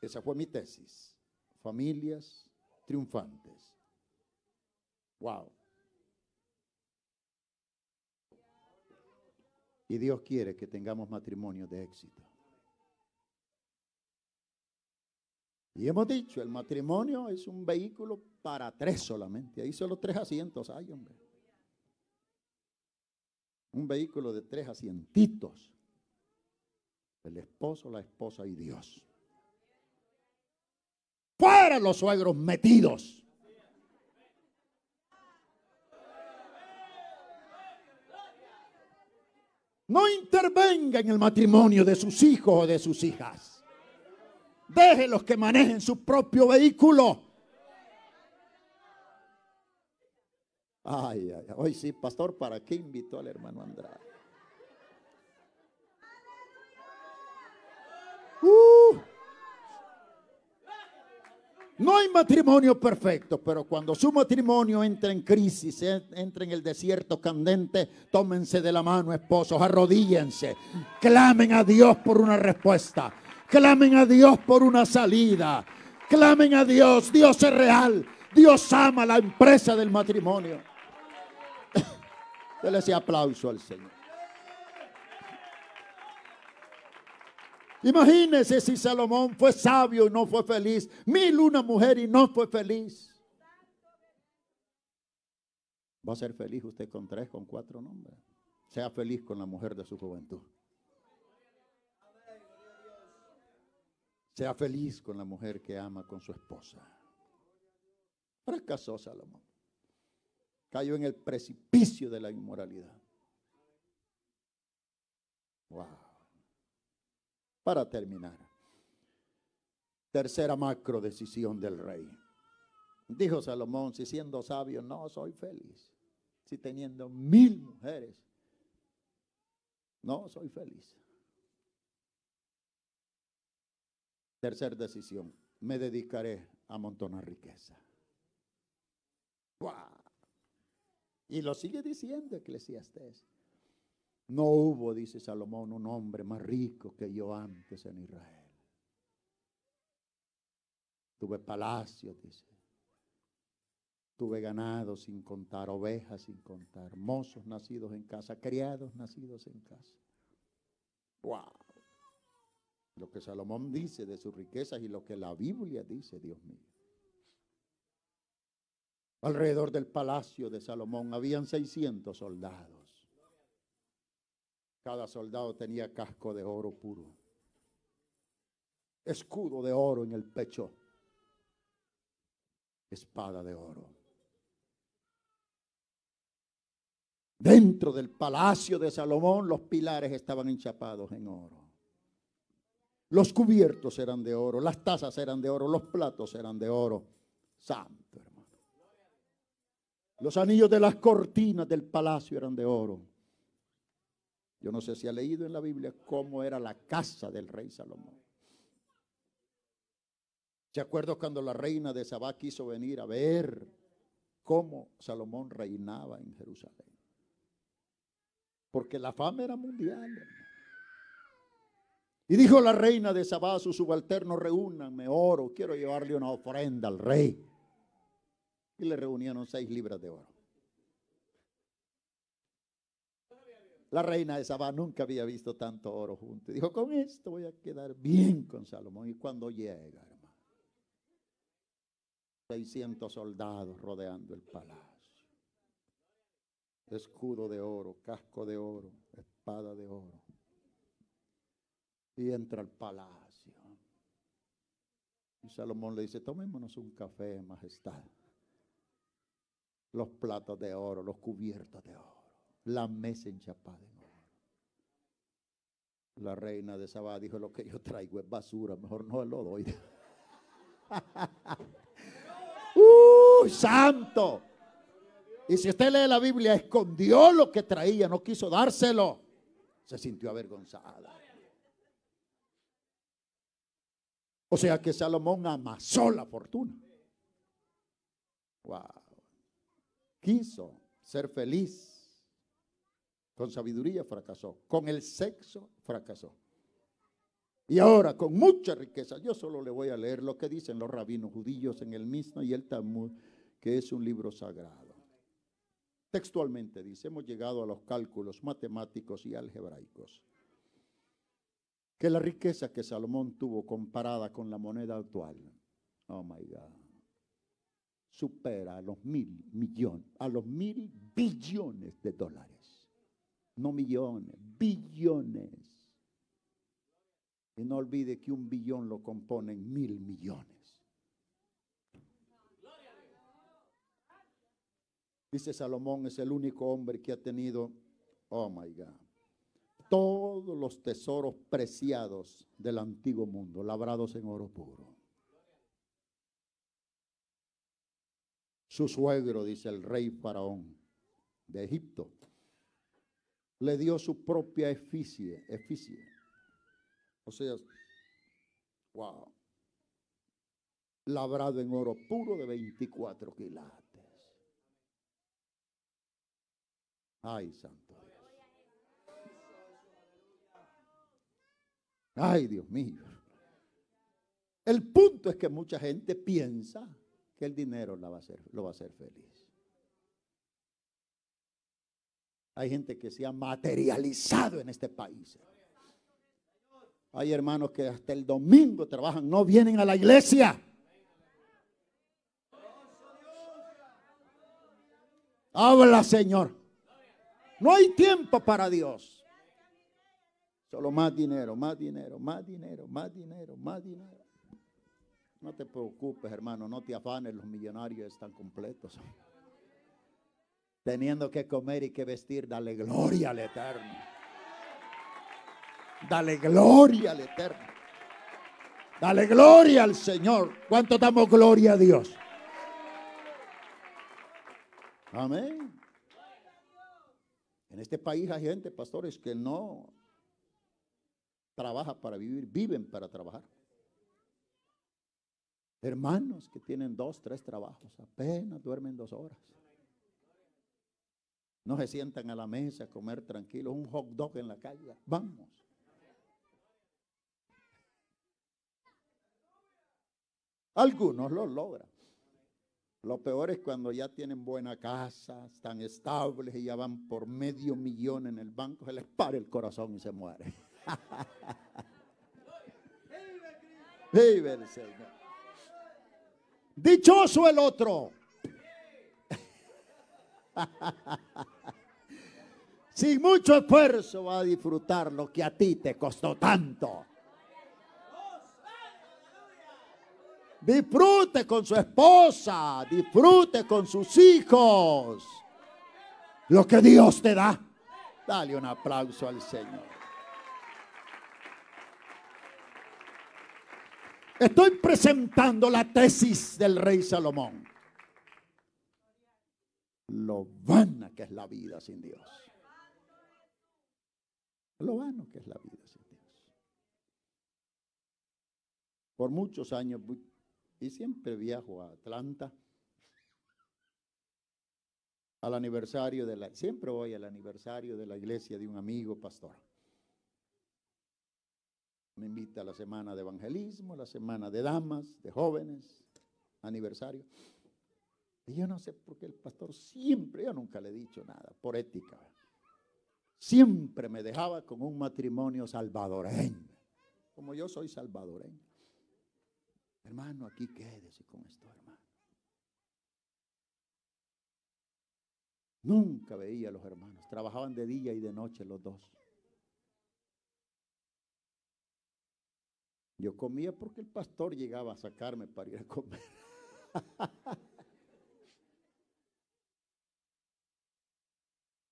Esa fue mi tesis. Familias triunfantes. Wow. Y Dios quiere que tengamos matrimonio de éxito. Y hemos dicho, el matrimonio es un vehículo para tres solamente. Ahí solo tres asientos hay, hombre. Un vehículo de tres asientitos. El esposo, la esposa y Dios. Fuera los suegros metidos. No intervenga en el matrimonio de sus hijos o de sus hijas. Déjenlos que manejen su propio vehículo. Ay, ay, hoy sí, pastor, ¿para qué invitó al hermano Andrade? Uh. No hay matrimonio perfecto, pero cuando su matrimonio entra en crisis, entra en el desierto candente, tómense de la mano, esposos, arrodíllense, clamen a Dios por una respuesta, clamen a Dios por una salida, clamen a Dios, Dios es real, Dios ama la empresa del matrimonio. Dele [LAUGHS] decía aplauso al Señor. Imagínese si Salomón fue sabio y no fue feliz. Mil una mujer y no fue feliz. Va a ser feliz usted con tres, con cuatro nombres. Sea feliz con la mujer de su juventud. Sea feliz con la mujer que ama con su esposa. Fracasó Salomón. Cayó en el precipicio de la inmoralidad. Wow para terminar. Tercera macro decisión del rey. Dijo Salomón, si siendo sabio no soy feliz, si teniendo mil mujeres, no soy feliz. Tercer decisión, me dedicaré a amontonar riqueza. Y lo sigue diciendo Eclesiastes. No hubo, dice Salomón, un hombre más rico que yo antes en Israel. Tuve palacio, dice. Tuve ganado sin contar, ovejas sin contar, mozos nacidos en casa, criados nacidos en casa. ¡Wow! Lo que Salomón dice de sus riquezas y lo que la Biblia dice, Dios mío. Alrededor del palacio de Salomón habían 600 soldados. Cada soldado tenía casco de oro puro, escudo de oro en el pecho, espada de oro. Dentro del palacio de Salomón los pilares estaban enchapados en oro. Los cubiertos eran de oro, las tazas eran de oro, los platos eran de oro. Santo hermano. Los anillos de las cortinas del palacio eran de oro. Yo no sé si ha leído en la Biblia cómo era la casa del rey Salomón. ¿Se acuerda cuando la reina de Sabá quiso venir a ver cómo Salomón reinaba en Jerusalén? Porque la fama era mundial. Y dijo la reina de Sabá a subalterno, subalternos, reúnanme oro, quiero llevarle una ofrenda al rey. Y le reunieron seis libras de oro. La reina de Sabá nunca había visto tanto oro junto. Y dijo, con esto voy a quedar bien con Salomón. Y cuando llega, hermano, 600 soldados rodeando el palacio. Escudo de oro, casco de oro, espada de oro. Y entra al palacio. Y Salomón le dice, tomémonos un café, majestad. Los platos de oro, los cubiertos de oro la mesa enchapada La reina de Sabá dijo, lo que yo traigo es basura, mejor no lo doy. Uy, [LAUGHS] ¡Uh, santo! Y si usted lee la Biblia, escondió lo que traía, no quiso dárselo. Se sintió avergonzada. O sea que Salomón amasó la fortuna. Wow. Quiso ser feliz con sabiduría fracasó. Con el sexo fracasó. Y ahora, con mucha riqueza, yo solo le voy a leer lo que dicen los rabinos judíos en el mismo y el Talmud, que es un libro sagrado. Textualmente dice, hemos llegado a los cálculos matemáticos y algebraicos, que la riqueza que Salomón tuvo comparada con la moneda actual, oh my God, supera a los mil millones, a los mil billones de dólares no millones, billones. Y no olvide que un billón lo componen mil millones. Dice Salomón, es el único hombre que ha tenido, oh my God, todos los tesoros preciados del antiguo mundo, labrados en oro puro. Su suegro, dice el rey faraón de Egipto, le dio su propia eficie, O sea, wow. Labrado en oro puro de 24 quilates. Ay, santo Dios. Ay, Dios mío. El punto es que mucha gente piensa que el dinero la va a hacer, lo va a hacer feliz. Hay gente que se ha materializado en este país. Hay hermanos que hasta el domingo trabajan, no vienen a la iglesia. Habla, Señor. No hay tiempo para Dios. Solo más dinero, más dinero, más dinero, más dinero, más dinero. No te preocupes, hermano, no te afanes, los millonarios están completos teniendo que comer y que vestir, dale gloria al Eterno. Dale gloria al Eterno. Dale gloria al Señor. ¿Cuánto damos gloria a Dios? Amén. En este país hay gente, pastores, que no trabaja para vivir, viven para trabajar. Hermanos que tienen dos, tres trabajos, apenas duermen dos horas. No se sientan a la mesa a comer tranquilos, un hot dog en la calle. Vamos. Algunos lo logran. Lo peor es cuando ya tienen buena casa, están estables y ya van por medio millón en el banco, se les para el corazón y se muere. [LAUGHS] Vive el Señor. Dichoso el otro. [LAUGHS] sin mucho esfuerzo va a disfrutar lo que a ti te costó tanto. Disfrute con su esposa, disfrute con sus hijos. Lo que Dios te da. Dale un aplauso al Señor. Estoy presentando la tesis del rey Salomón. Lo vana que es la vida sin Dios. Lo vano que es la vida sin Dios. Por muchos años, y siempre viajo a Atlanta, al aniversario de la, siempre voy al aniversario de la iglesia de un amigo pastor. Me invita a la semana de evangelismo, la semana de damas, de jóvenes, aniversario. Y yo no sé por qué el pastor siempre, yo nunca le he dicho nada, por ética siempre me dejaba con un matrimonio salvadoreño, como yo soy salvadoreño. Hermano, aquí quédese con esto, hermano. Nunca veía a los hermanos, trabajaban de día y de noche los dos. Yo comía porque el pastor llegaba a sacarme para ir a comer. [LAUGHS]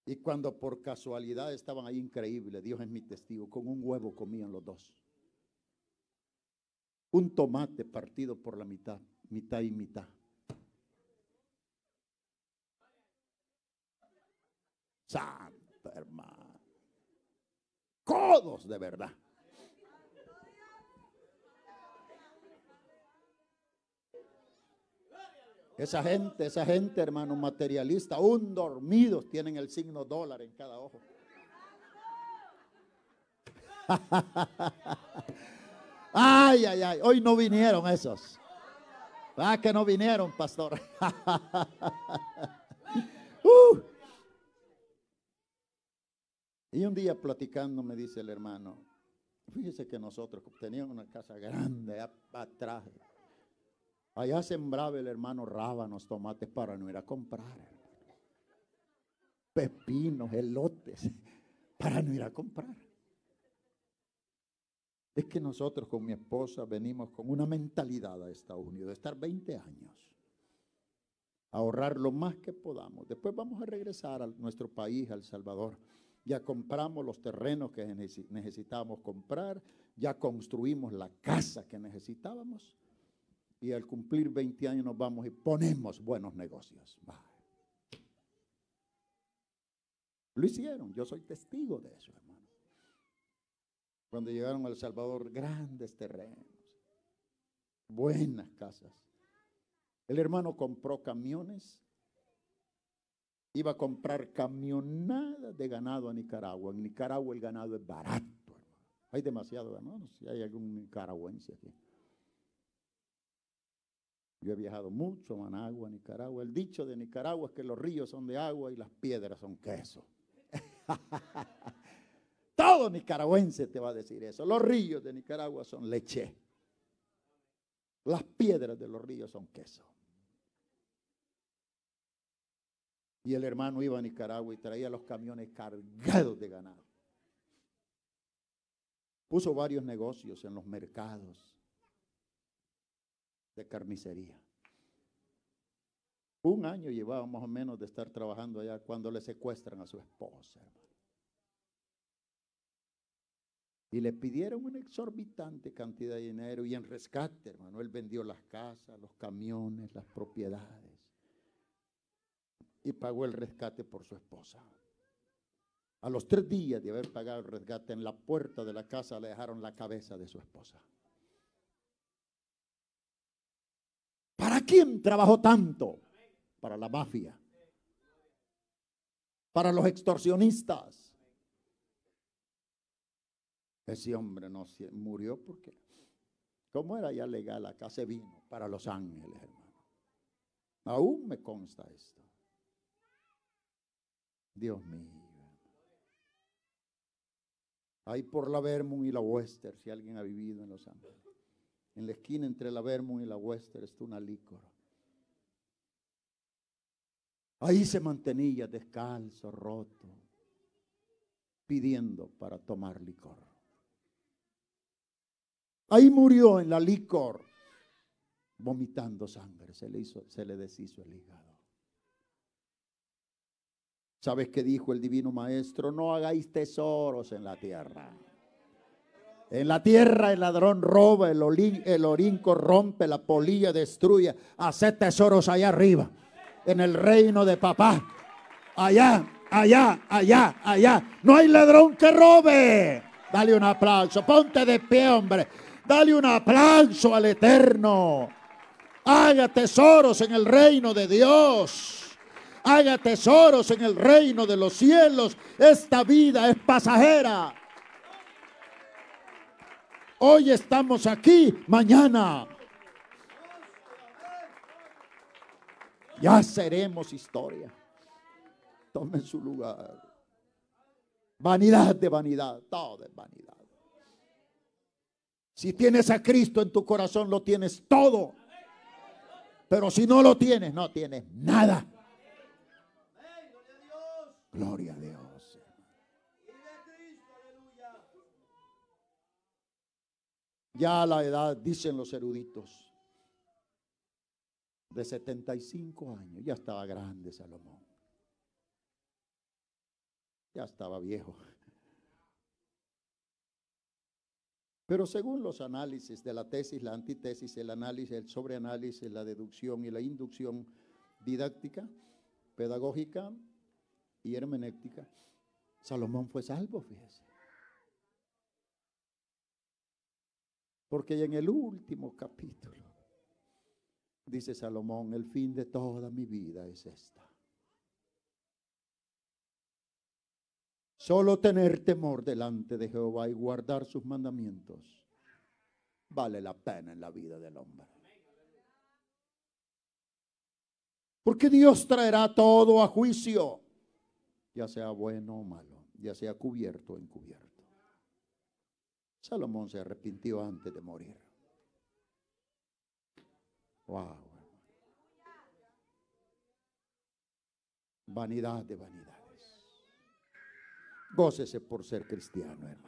Y cuando por casualidad estaban ahí increíble, Dios es mi testigo, con un huevo comían los dos. Un tomate partido por la mitad, mitad y mitad. Santa hermana. Codos de verdad. Esa gente, esa gente, hermano, materialista, aún dormidos tienen el signo dólar en cada ojo. [LAUGHS] ay, ay, ay. Hoy no vinieron esos. Ah, que no vinieron, pastor. [LAUGHS] Uh. Y un día platicando me dice el hermano, fíjese que nosotros teníamos una casa grande atrás, Allá sembraba el hermano rábanos, tomates para no ir a comprar. Pepinos, elotes, para no ir a comprar. Es que nosotros con mi esposa venimos con una mentalidad a Estados Unidos de estar 20 años ahorrar lo más que podamos. Después vamos a regresar a nuestro país, a El Salvador. Ya compramos los terrenos que necesitábamos comprar, ya construimos la casa que necesitábamos y al cumplir 20 años nos vamos y ponemos buenos negocios. Lo hicieron, yo soy testigo de eso, hermano. Cuando llegaron a El Salvador, grandes terrenos, buenas casas. El hermano compró camiones, iba a comprar camionada de ganado a Nicaragua. En Nicaragua el ganado es barato, hermano. Hay demasiado ganado, si hay algún nicaragüense aquí. Yo he viajado mucho a Managua, Nicaragua. El dicho de Nicaragua es que los ríos son de agua y las piedras son queso. [LAUGHS] Todo nicaragüense te va a decir eso. Los ríos de Nicaragua son leche. Las piedras de los ríos son queso. Y el hermano iba a Nicaragua y traía los camiones cargados de ganado. Puso varios negocios en los mercados de carnicería. Un año llevaba más o menos de estar trabajando allá cuando le secuestran a su esposa, Y le pidieron una exorbitante cantidad de dinero y en rescate, hermano. Él vendió las casas, los camiones, las propiedades. Y pagó el rescate por su esposa. A los tres días de haber pagado el rescate, en la puerta de la casa le dejaron la cabeza de su esposa. quién trabajó tanto? Para la mafia, para los extorsionistas. Ese hombre no murió porque, como era ya legal, acá se vino para Los Ángeles, hermano. Aún me consta esto. Dios mío. Hay por la Vermont y la Western, si alguien ha vivido en Los Ángeles en la esquina entre la Vermont y la Wester está una licor. Ahí se mantenía descalzo, roto, pidiendo para tomar licor. Ahí murió en la licor, vomitando sangre, se le, hizo, se le deshizo el hígado. ¿Sabes qué dijo el divino maestro? No hagáis tesoros en la tierra. En la tierra el ladrón roba, el, orín orinco rompe, la polilla destruye. Hace tesoros allá arriba, en el reino de papá. Allá, allá, allá, allá. No hay ladrón que robe. Dale un aplauso. Ponte de pie, hombre. Dale un aplauso al Eterno. Haga tesoros en el reino de Dios haga tesoros en el reino de los cielos. Esta vida es pasajera. Hoy estamos aquí, mañana. Ya seremos historia. Tomen su lugar. Vanidad de vanidad, todo es vanidad. Si tienes a Cristo en tu corazón, lo tienes todo. Pero si no lo tienes, no tienes nada. Gloria a Dios. ya a la edad, dicen los eruditos, de 75 años, ya estaba grande Salomón. Ya estaba viejo. Pero según los análisis de la tesis, la antitesis, el análisis, el sobreanálisis, la deducción y la inducción didáctica, pedagógica y hermenéutica, Salomón fue salvo, fíjese. Porque en el último capítulo dice Salomón, el fin de toda mi vida es esta. Solo tener temor delante de Jehová y guardar sus mandamientos vale la pena en la vida del hombre. Porque Dios traerá todo a juicio, ya sea bueno o malo, ya sea cubierto o encubierto. Salomón se arrepintió antes de morir. Wow. Vanidad de vanidades. Gócese por ser cristiano, hermano.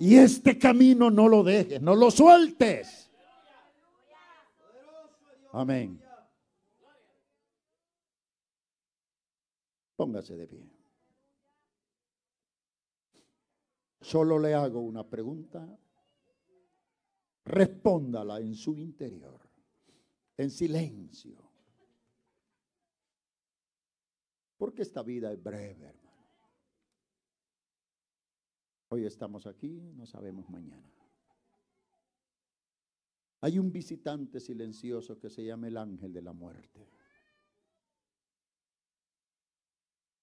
Y este camino no lo dejes, no lo sueltes. Amén. Póngase de pie. Solo le hago una pregunta. Respóndala en su interior, en silencio. Porque esta vida es breve, hermano. Hoy estamos aquí, no sabemos mañana. Hay un visitante silencioso que se llama el ángel de la muerte.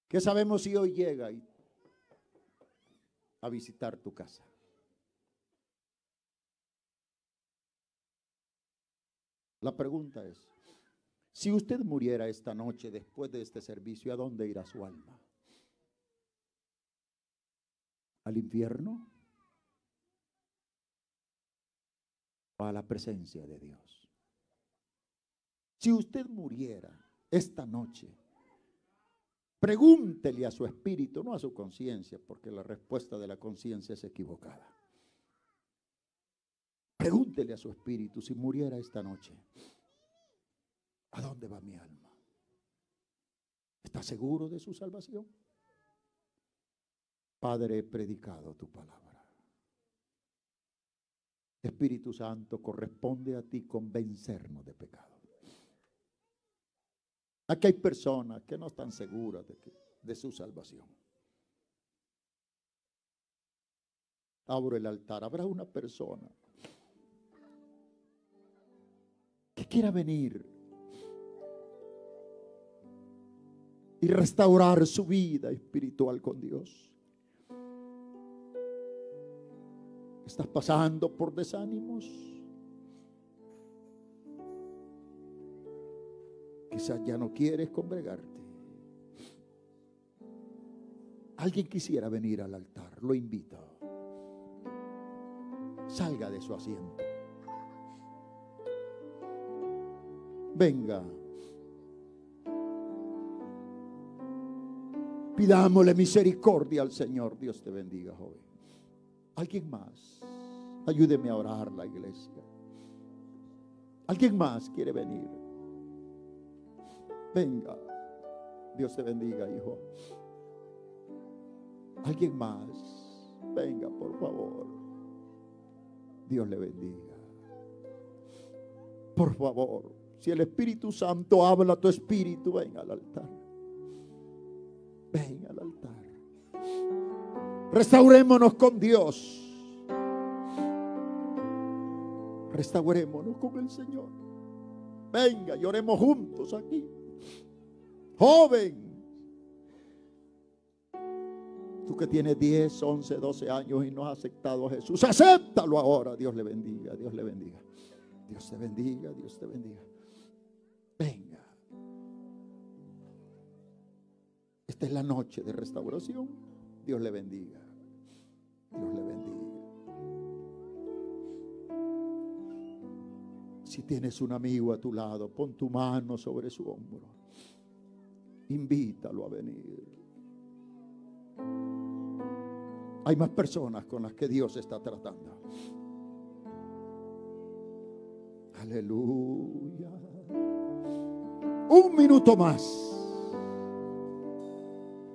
¿Qué sabemos si hoy llega y a visitar tu casa. La pregunta es, si usted muriera esta noche después de este servicio, ¿a dónde irá su alma? ¿Al infierno? ¿O a la presencia de Dios? Si usted muriera esta noche Pregúntele a su espíritu, no a su conciencia, porque la respuesta de la conciencia es equivocada. Pregúntele a su espíritu si muriera esta noche. ¿A dónde va mi alma? ¿Está seguro de su salvación? Padre, he predicado tu palabra. Espíritu Santo, corresponde a ti convencernos de pecado. Aquí hay personas que no están seguras de, su salvación. Abro el altar. Habrá una persona que quiera venir y restaurar su vida espiritual con Dios. ¿Estás pasando por desánimos? Quizás ya no quieres congregarte. Alguien quisiera venir al altar, lo invito. Salga de su asiento. Venga. Pidámosle misericordia al Señor. Dios te bendiga, joven. Alguien más. Ayúdeme a orar la iglesia. Alguien más quiere venir venga. Dios te bendiga, hijo. Alguien más, venga, por favor. Dios le bendiga. Por favor, si el Espíritu Santo habla a tu espíritu, venga al altar. Venga al altar. Restaurémonos con Dios. Restaurémonos con el Señor. Venga, lloremos juntos aquí. Joven, tú que tienes 10, 11, 12 años y no has aceptado a Jesús, acéptalo ahora. Dios le bendiga, Dios le bendiga. Dios te bendiga, Dios te bendiga. Venga. Esta es la noche de restauración. Dios le bendiga. Dios le bendiga. Si tienes un amigo a tu lado, pon tu mano sobre su hombro. Invítalo a venir. Hay más personas con las que Dios está tratando. Aleluya. Un minuto más.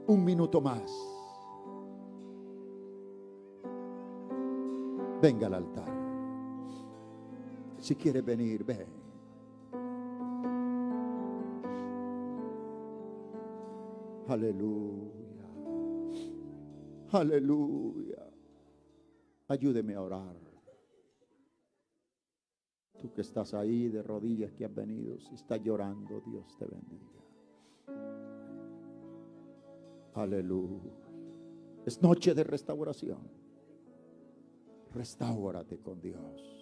Un minuto más. Venga al altar. Si quieres venir, ven. Aleluya. Aleluya. Ayúdeme a orar. Tú que estás ahí de rodillas que has venido, si estás llorando, Dios te bendiga. Aleluya. Es noche de restauración. Restáurate con Dios.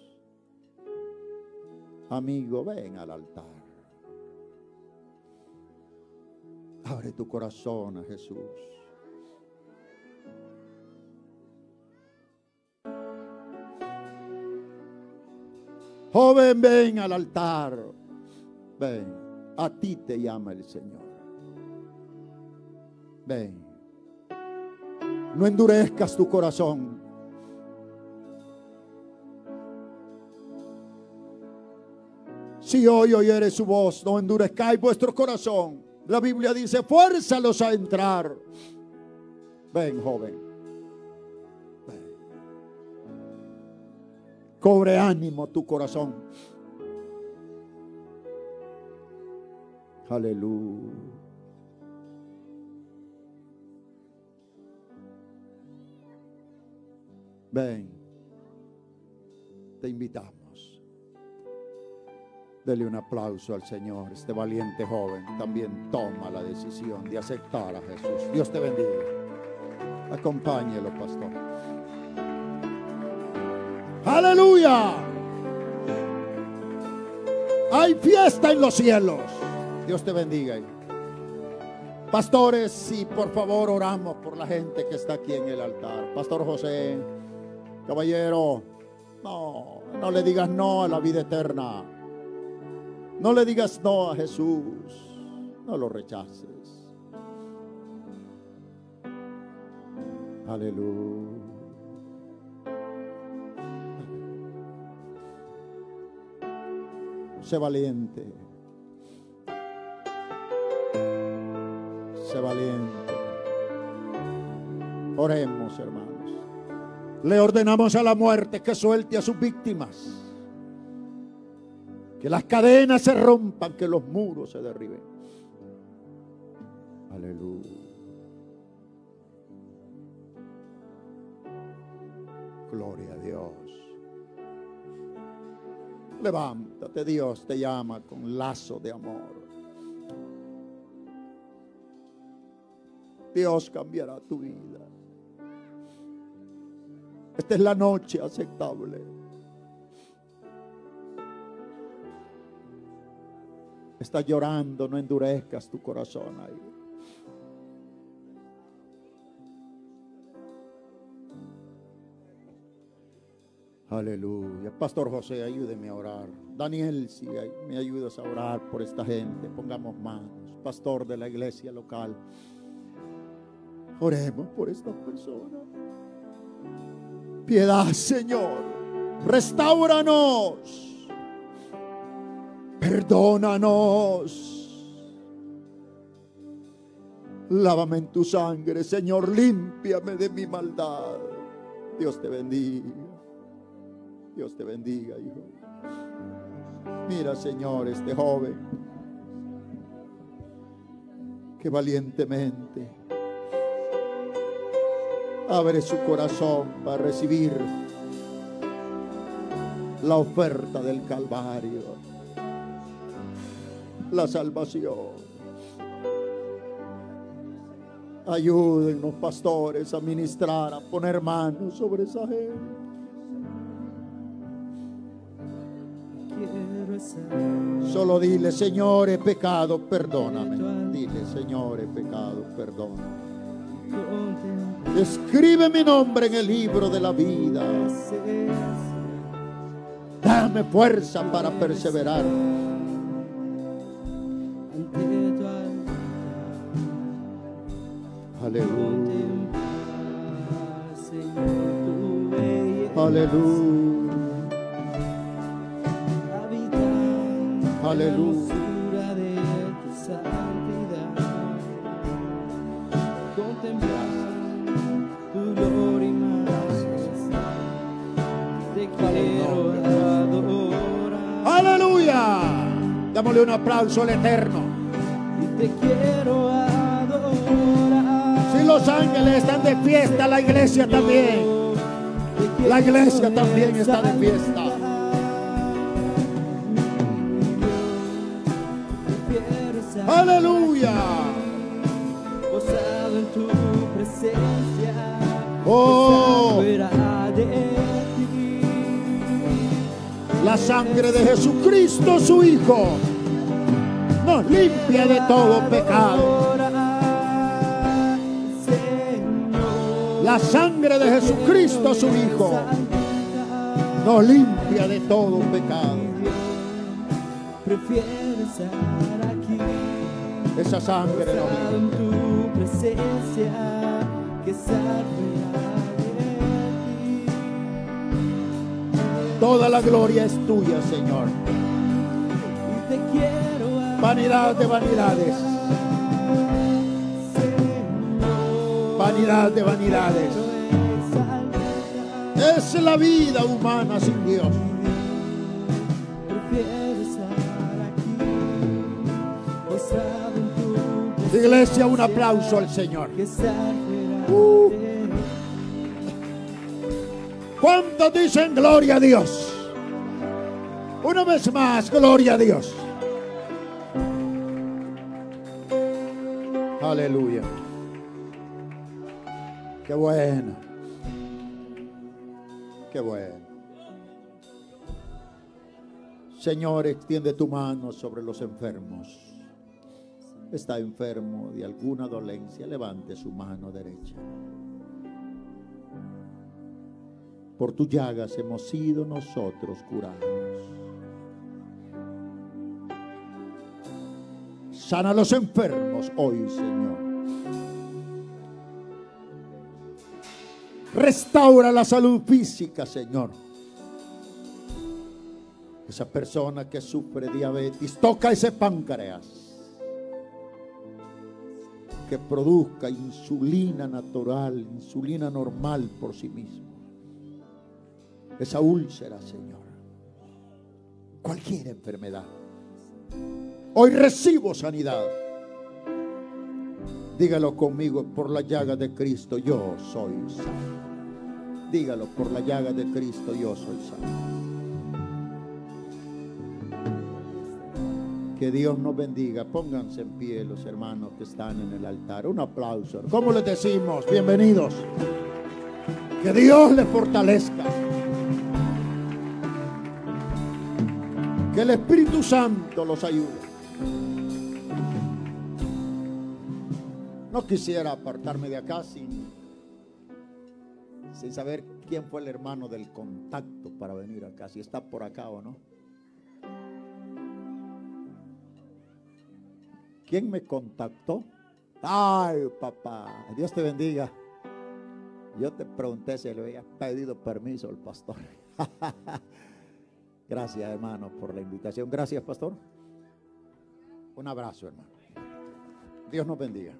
Amigo, ven al altar. Abre tu corazón a Jesús. Joven, ven al altar. Ven, a ti te llama el Señor. Ven. No endurezcas tu corazón. Si hoy oyeres su voz, no endurezcáis vuestro corazón. La Biblia dice, fuérzalos a entrar. Ven, joven. Cobre ánimo tu corazón. Aleluya. Ven, te invitamos. Dele un aplauso al Señor. Este valiente joven también toma la decisión de aceptar a Jesús. Dios te bendiga. Acompáñelo, pastor. Aleluya. Hay fiesta en los cielos. Dios te bendiga. Pastores, si por favor oramos por la gente que está aquí en el altar. Pastor José, caballero, no, no le digas no a la vida eterna. No le digas no a Jesús. No lo rechaces. Aleluya. Sé valiente. Sé valiente. Oremos, hermanos. Le ordenamos a la muerte que suelte a sus víctimas. Que las cadenas se rompan, que los muros se derriben. Aleluya. Gloria a Dios. Levántate, Dios te llama con lazo de amor. Dios cambiará tu vida. Esta es la noche aceptable. está llorando, no endurezcas tu corazón Aleluya. Pastor José, ayúdeme a orar. Daniel, si me ayudas a orar por esta gente, pongamos manos. Pastor de la iglesia local, oremos por estas personas. Piedad, Señor. Restauranos. Perdónanos. Lávame en tu sangre, Señor, límpiame de mi maldad. Dios te bendiga. Dios te bendiga, hijo. Mira, Señor, este joven que valientemente abre su corazón para recibir la oferta del Calvario la salvación. Ayúdenos pastores, a ministrar, a poner manos sobre esa gente. Solo dile, Señor, he pecado, perdóname. Dile, Señor, he pecado, perdóname. Escribe mi nombre en el libro de la vida. Dame fuerza para perseverar. Aleluya, Señor, tu eres Aleluya. Habita, Aleluya, la de tu santidad. Contemplar tu gloria y nada Te quiero Sé que Aleluya. Dámole un aplauso al eterno los ángeles están de fiesta, la iglesia también. La iglesia también está de fiesta. Aleluya. Oh. La sangre de Jesucristo, su Hijo, nos limpia de todo pecado. La sangre de Jesucristo, su Hijo, nos limpia de todo pecado. Prefiero estar aquí. Esa sangre no Toda la gloria es tuya, Señor. Vanidad de vanidades. vanidad de vanidades. Es la vida humana sin Dios. Iglesia, un aplauso al Señor. Uh. ¿Cuántos dicen gloria a Dios? Una vez más, gloria a Dios. Aleluya. Qué bueno. Qué bueno. Señor, extiende tu mano sobre los enfermos. Está enfermo de alguna dolencia, levante su mano derecha. Por tus llagas hemos sido nosotros curados. Sana a los enfermos hoy, Señor. Restaura la salud física, Señor. Esa persona que sufre diabetes, toca ese páncreas que produzca insulina natural, insulina normal por sí mismo. Esa úlcera, Señor. Cualquier enfermedad. Hoy recibo sanidad. Dígalo conmigo, por la llaga de Cristo yo soy sano. Dígalo, por la llaga de Cristo yo soy santo. Que Dios nos bendiga. Pónganse en pie los hermanos que están en el altar. Un aplauso. ¿Cómo les decimos? Bienvenidos. Que Dios les fortalezca. Que el Espíritu Santo los ayude. No quisiera apartarme de acá sin sin saber quién fue el hermano del contacto para venir acá, si está por acá o no. ¿Quién me contactó? Ay, papá, Dios te bendiga. Yo te pregunté si le había pedido permiso al pastor. [LAUGHS] Gracias, hermano, por la invitación. Gracias, pastor. Un abrazo, hermano. Dios nos bendiga.